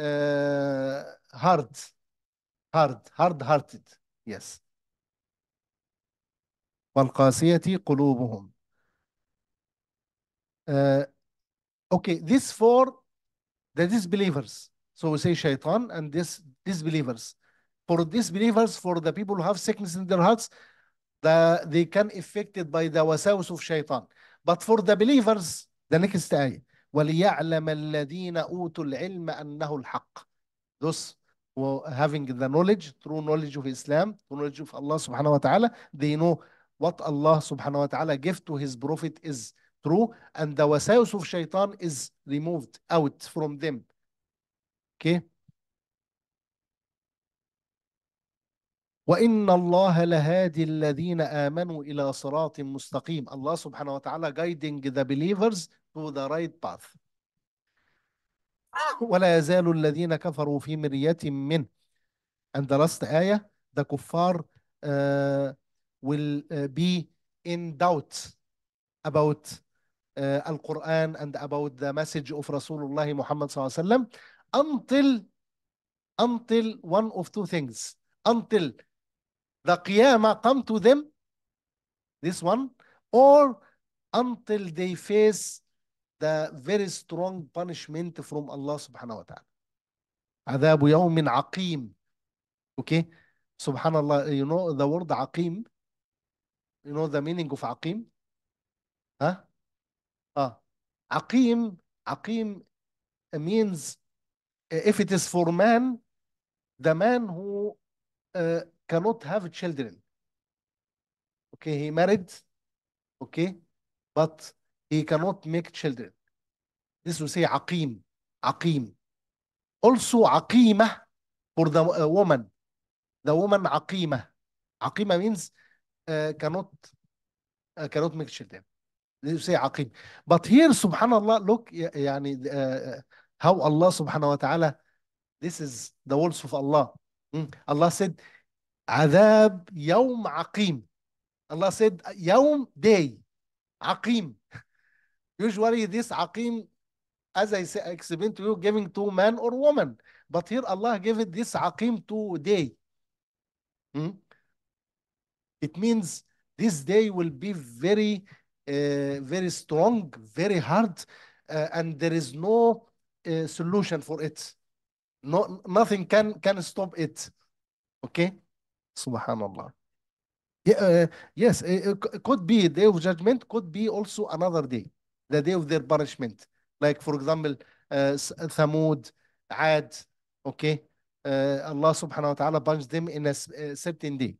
uh, hard, hard, hard-hearted. Yes. وَالْقَاسِيَةِ قُلُوبُهُمْ uh, Okay, this for the disbelievers. So we say shaitan and this disbelievers. For disbelievers, for the people who have sickness in their hearts, the, they can affected by the wasawas of shaitan. But for the believers, the next ayah, وليعلم الذين أوتوا العلم أنه الحق those who having the knowledge true knowledge of Islam true knowledge of Allah subhanahu wa ta'ala they know what Allah subhanahu wa ta'ala gave to his prophet is true and the wasayus of shaitan is removed out from them okay وإن الله لهادي الذين آمنوا إلى صراط مستقيم الله سبحانه وتعالى guiding the believers to the right path ولا يزال الذين كفروا في مرية منه and the last آية the kuffar uh, will be in doubt about uh, Al-Quran and about the message of Rasulullah Muhammad صلى الله عليه وسلم until until one of two things until the Qiyamah come to them, this one, or until they face the very strong punishment from Allah subhanahu wa ta'ala. عذاب يوم عقيم. Okay, subhanallah, you know the word عقيم, you know the meaning of عقيم? Huh? uh, عقيم, عقيم means if it is for man, the man who uh, cannot have children. Okay, he married, okay, but he cannot make children. This we say عقيم, عقيم. Also عقيمة for the uh, woman. The woman عقيمة. عقيمة means uh, cannot uh, cannot make children. This we say عقيم. But here subhanallah look يعني uh, how Allah subhanahu wa ta'ala this is the words of Allah. Allah said Adab يوم عقيم Allah said يوم day. Aqim. Usually this عقيم as I say, I explained to you, giving to man or woman. But here Allah gave it this عقيم to day. Hmm? It means this day will be very, uh, very strong, very hard, uh, and there is no uh, solution for it. No, nothing can can stop it. Okay. سبحان الله yeah, yes could be day of judgment could be also another day the day of their punishment like for example uh, Thamud Ad okay uh, Allah subhanahu wa ta'ala punished them in a certain day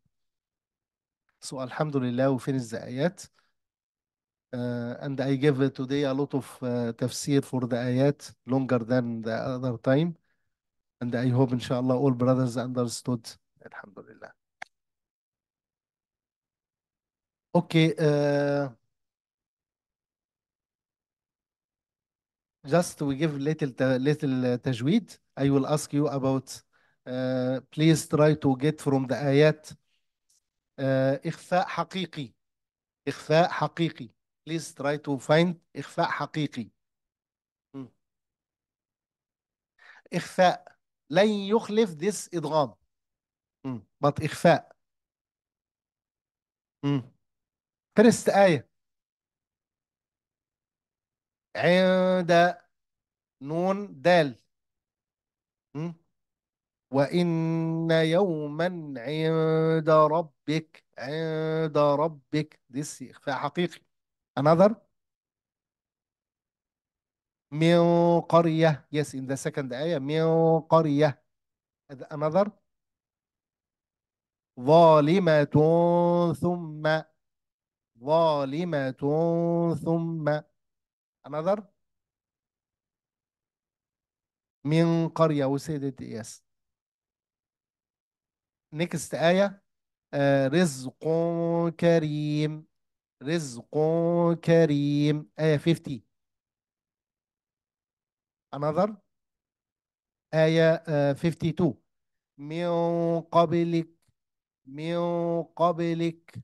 so alhamdulillah we finished the ayat Uh, and I gave today a lot of uh, tafsir for the ayat, longer than the other time. And I hope, inshallah, all brothers understood الحمد لله Okay, uh, just we give little little tajweed. I will ask you about uh, please try to get from the ayat uh, إخفاء حقيقي إخفاء حقيقي please try to find إخفاء حقيقي إخفاء لن يخلف this إدغام بط إخفاء مم. فرست آية عند نون دال مم. وإن يوما عند ربك عند ربك دي إخفاء حقيقي another من قرية yes in the second آية من قرية another ظالمة ثم ظالمة ثم another من قرية we said it yes next آية آه، رزق كريم رزق كريم آية 50 another آية 52 آه، من قبلك من قبلك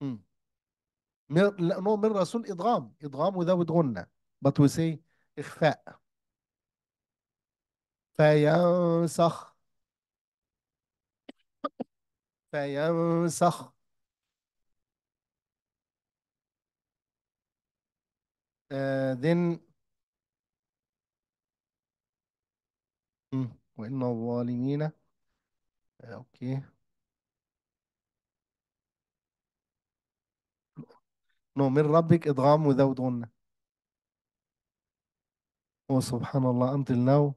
من من رسول إدغام إدغام without غنة but we say إخفاء فينسخ فينسخ uh, وإن الظالمين آه، اوكي نو من ربك إدغام وذود غنة هو سبحان الله until now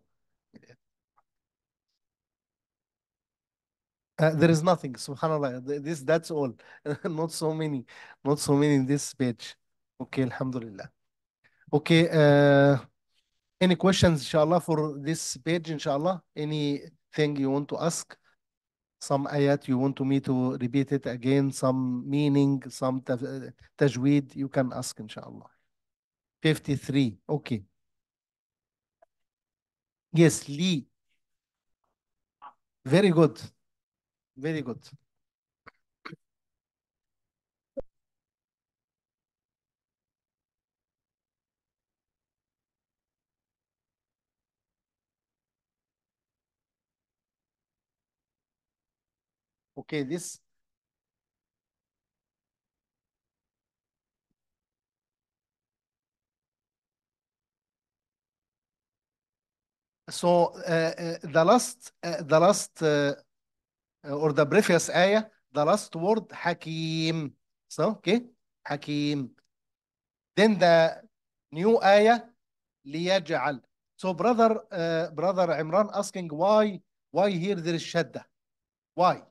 Uh, there is nothing, subhanAllah. This, that's all. not so many, not so many in this page. Okay, alhamdulillah. Okay, uh, any questions, inshallah, for this page, inshallah? Anything you want to ask? some ayat you want to me to repeat it again, some meaning, some tajweed, you can ask inshallah. 53, okay. Yes, Lee. Very good. Very good. okay this So uh, the last, uh, the last, uh, or the previous ayah, the last word, Hakim. So, okay, Hakim. Then the new ayah, ليجعل. So brother, uh, brother Imran asking why, why here there is shadda? Why?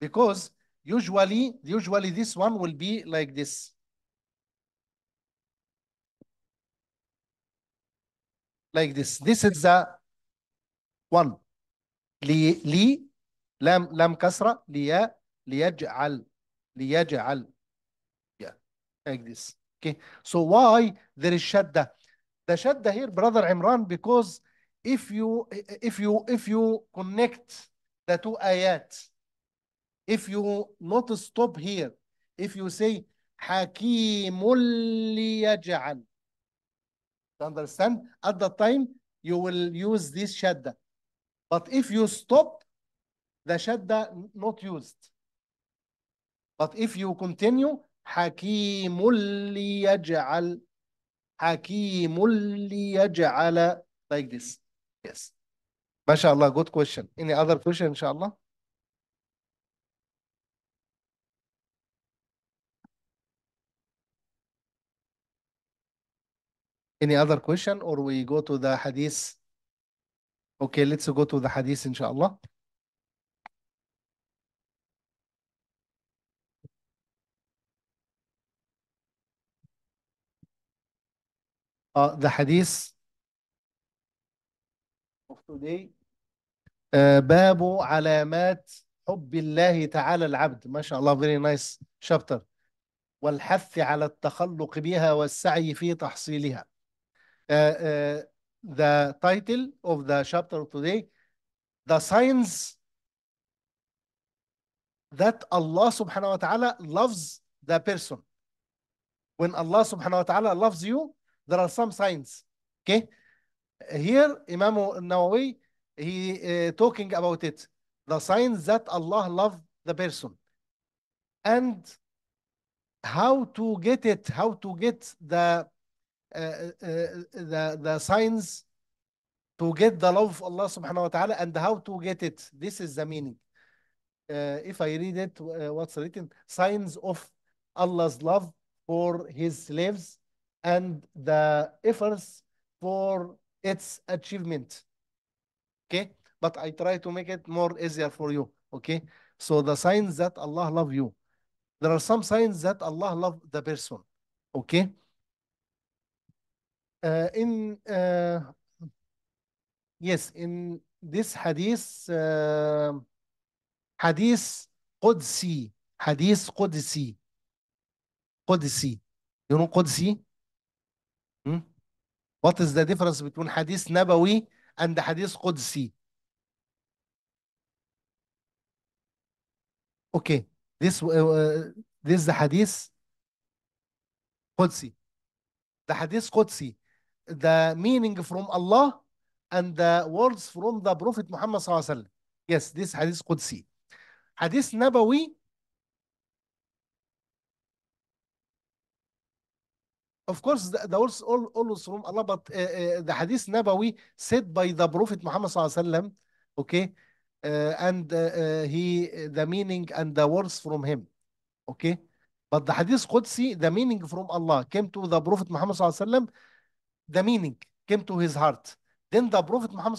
because usually usually this one will be like this like this this is the one لي لي لام لام كسرة ليا ليجعل ليجعل yeah like this okay so why there is shadda the shadda here brother Imran because if you if you if you connect the two ayat If you not stop here, if you say حَكِيمٌ لِيَجْعَلْ understand? At the time, you will use this shadda. But if you stop, the shadda not used. But if you continue, حَكِيمٌ لِيَجْعَلْ حَكِيمٌ لِيَجْعَلَ Like this. Yes. MashaAllah, good question. Any other question, inshallah? Any other question or we go to the hadith? Okay, let's go to the hadith inshallah. Uh, the hadith of today uh, باب علامات حب الله تعالى العبد ما شاء الله very nice chapter والحث على التخلق بها والسعي في تحصيلها Uh, uh, the title of the chapter of today, the signs that Allah subhanahu wa ta'ala loves the person. When Allah subhanahu wa ta'ala loves you, there are some signs. Okay? Here, Imam Nawawi, he uh, talking about it. The signs that Allah loves the person. And how to get it, how to get the uh, uh, the, the signs to get the love of Allah subhanahu wa ta'ala and how to get it. This is the meaning. Uh, if I read it, uh, what's written? Signs of Allah's love for His slaves and the efforts for its achievement. Okay, but I try to make it more easier for you. Okay, so the signs that Allah love you. There are some signs that Allah love the person. Okay. in uh, yes, in this hadith, uh, hadith Qudsi, hadith Qudsi, Qudsi. You know Qudsi? Hmm? What is the difference between hadith Nabawi and hadith Qudsi? Okay, this uh, this is the hadith Qudsi. The hadith Qudsi. the meaning from Allah and the words from the Prophet Muhammad صلى الله عليه وسلم. Yes, this hadith Qudsi. Hadith Nabawi. Of course, the, the words all, always from Allah, but uh, uh, the hadith Nabawi said by the Prophet Muhammad صلى الله عليه وسلم, okay, uh, and uh, he the meaning and the words from him, okay. But the hadith Qudsi, the meaning from Allah came to the Prophet Muhammad sallallahu alaihi wasallam. the meaning came to his heart. Then the Prophet Muhammad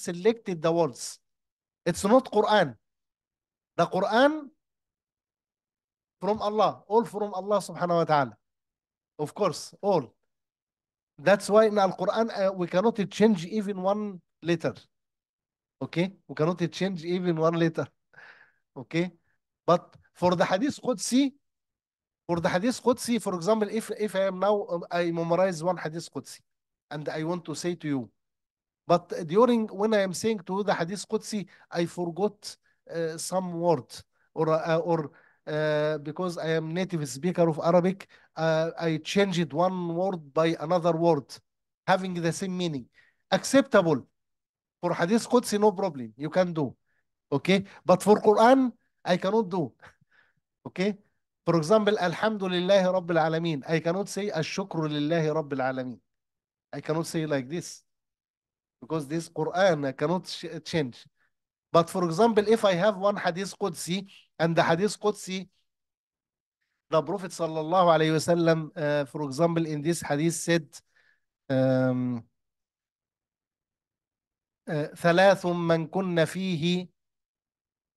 selected the words. It's not Quran. The Quran from Allah, all from Allah subhanahu wa ta'ala. Of course, all. That's why in Al-Quran uh, we cannot change even one letter. Okay? We cannot change even one letter. (laughs) Okay? But for the Hadith Qudsi, for the hadith Qudsi, for example, if, if I am now, um, I memorize one hadith Qudsi, and I want to say to you, but during when I am saying to the hadith Qudsi, I forgot uh, some word or, uh, or uh, because I am native speaker of Arabic, uh, I changed one word by another word, having the same meaning. Acceptable. For hadith Qudsi, no problem. You can do. Okay. But for Quran, I cannot do. (laughs) Okay. For example, الحمد لله رب العالمين. I cannot say الشكر لله رب العالمين. I cannot say like this. Because this Quran I cannot change. But for example, if I have one Hadith Qudsi and the Hadith Qudsi, the Prophet sallallahu alayhi wasallam, uh, for example, in this Hadith said, um, ثلاث من كن فيه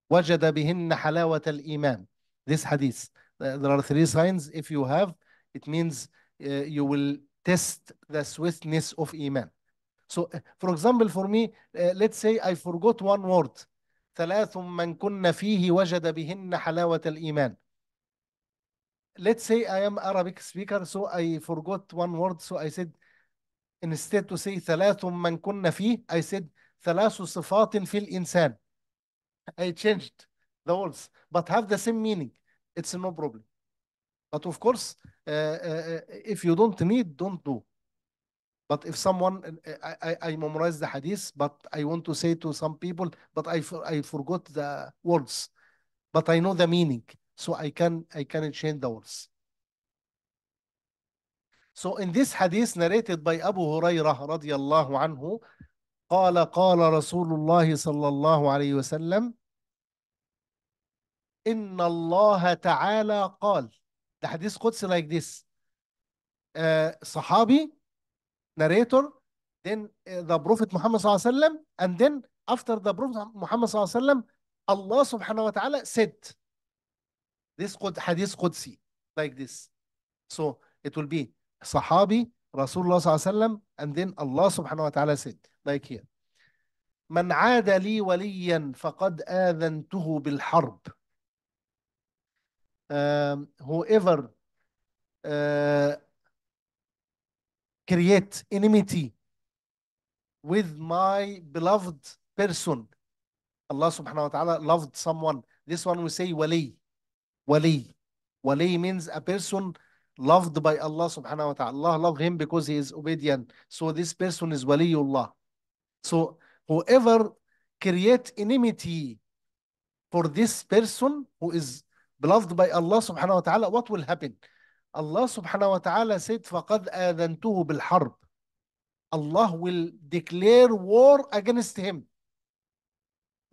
وجد بهن حلاوة الإيمان this hadith Uh, there are three signs. If you have, it means uh, you will test the swiftness of Iman. So, uh, for example, for me, uh, let's say I forgot one word. let Let's say I am Arabic speaker, so I forgot one word. So I said, instead to say ثلاث من كنا فيه, I said ثلاث صفات في الإنسان. I changed the words, but have the same meaning it's no problem. But of course, uh, uh, if you don't need, don't do. But if someone, uh, I, I, I the hadith, but I want to say to some people, but I, I forgot the words, but I know the meaning, so I can I can change the words. So in this hadith narrated by Abu Hurairah رضي anhu, قال قال رسول الله صلى الله عليه وسلم ان الله تعالى قال ده حديث قدسي لايك ذيس صحابي narrator then the prophet Muhammad صلى الله عليه وسلم and then after the prophet Muhammad صلى الله عليه وسلم Allah subhanahu wa ta'ala said this hadith Qudsi like this so it will be صحابي رسول الله صلى الله عليه وسلم and then Allah subhanahu wa ta'ala said like here من عاد لي وليا فقد آذنته بالحرب um, whoever uh, create enmity with my beloved person. Allah subhanahu wa ta'ala loved someone. This one we say wali. Wali. Wali means a person loved by Allah subhanahu wa ta'ala. Allah loved him because he is obedient. So this person is waliullah. So whoever create enmity for this person who is بلفظ باي الله سبحانه وتعالى what will happen الله سبحانه وتعالى said فقد آذنته بالحرب Allah will declare war against him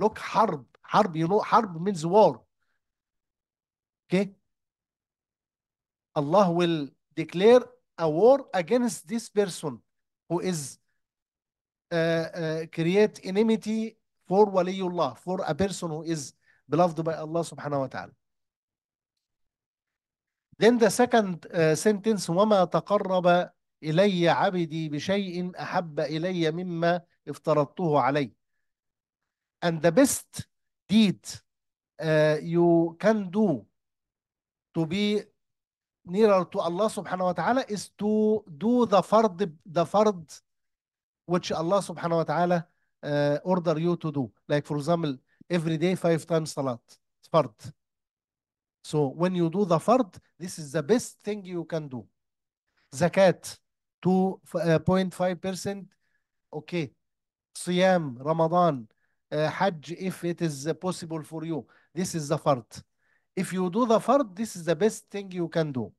look حرب حرب you know حرب means war okay Allah will declare a war against this person who is uh, uh, create enmity for waliullah for a person who is beloved by Allah subhanahu wa ta'ala Then the second uh, sentence وما تقرب إلي عبدي بشيء أحب إلي مما افترضته علي And the best deed uh, you can do to be nearer to Allah subhanahu wa ta'ala is to do the fard, the fard which Allah subhanahu wa ta'ala uh, order you to do. Like for example, every day five times salat, fard. So when you do the fard, this is the best thing you can do. Zakat, 2.5%. Okay. Siyam, Ramadan, uh, Hajj, if it is possible for you. This is the fard. If you do the fard, this is the best thing you can do.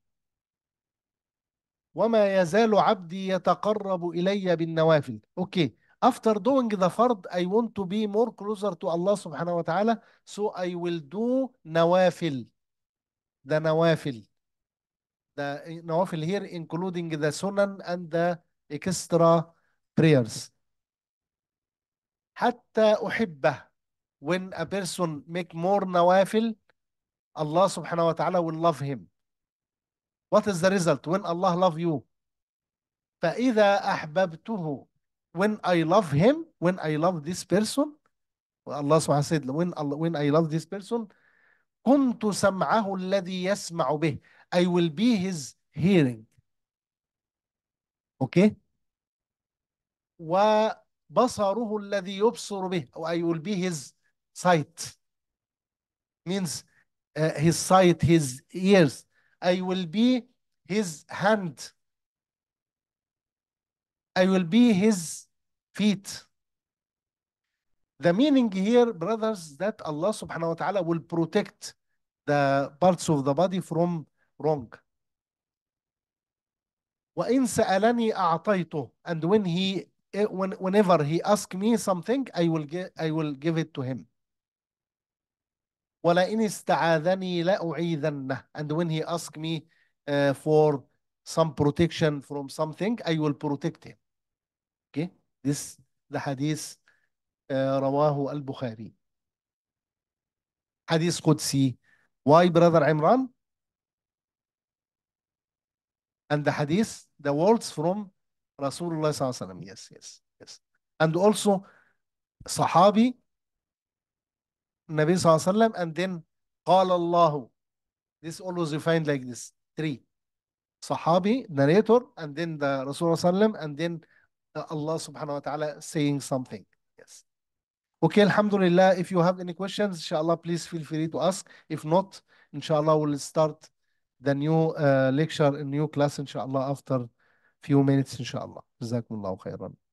وما يزال عبدي يتقرب إلي بالنوافل. Okay. After doing the fard, I want to be more closer to Allah subhanahu wa ta'ala. So I will do nawafil. ده نوافل ده نوافل here including the sunan and the extra prayers حتى أحبه when a person make more nawafil Allah subhanahu wa will love him what is the result when Allah love you فإذا أحببته when I love him when I love this person Allah subhanahu wa said when, when I love this person كنت سمعه الذي يسمع به I will be his hearing أوكي وبصره الذي يبصر به I will be his sight means uh, his sight his ears I will be his hand I will be his feet The meaning here, brothers, that Allah subhanahu wa ta'ala will protect the parts of the body from wrong. وإن سألني أعطيته and when he eh, when, whenever he asks me something I will give I will give it to him ولئن استعاذني أعيذنه. and when he asks me uh, for some protection from something I will protect him okay this the hadith uh, رواه البخاري حديث قدسي why, brother Imran? And the hadith, the words from Rasulullah sallallahu Yes, yes, yes. And also Sahabi, Nabi sallallahu and then قال Allah. This always you find like this, three. Sahabi, narrator, and then the Rasulullah sallallahu and then Allah subhanahu wa ta'ala saying something. Okay, Alhamdulillah. If you have any questions, inshallah, please feel free to ask. If not, inshallah, we'll start the new uh, lecture, a new class, inshallah, after few minutes, inshallah. Jazakumullah khairan.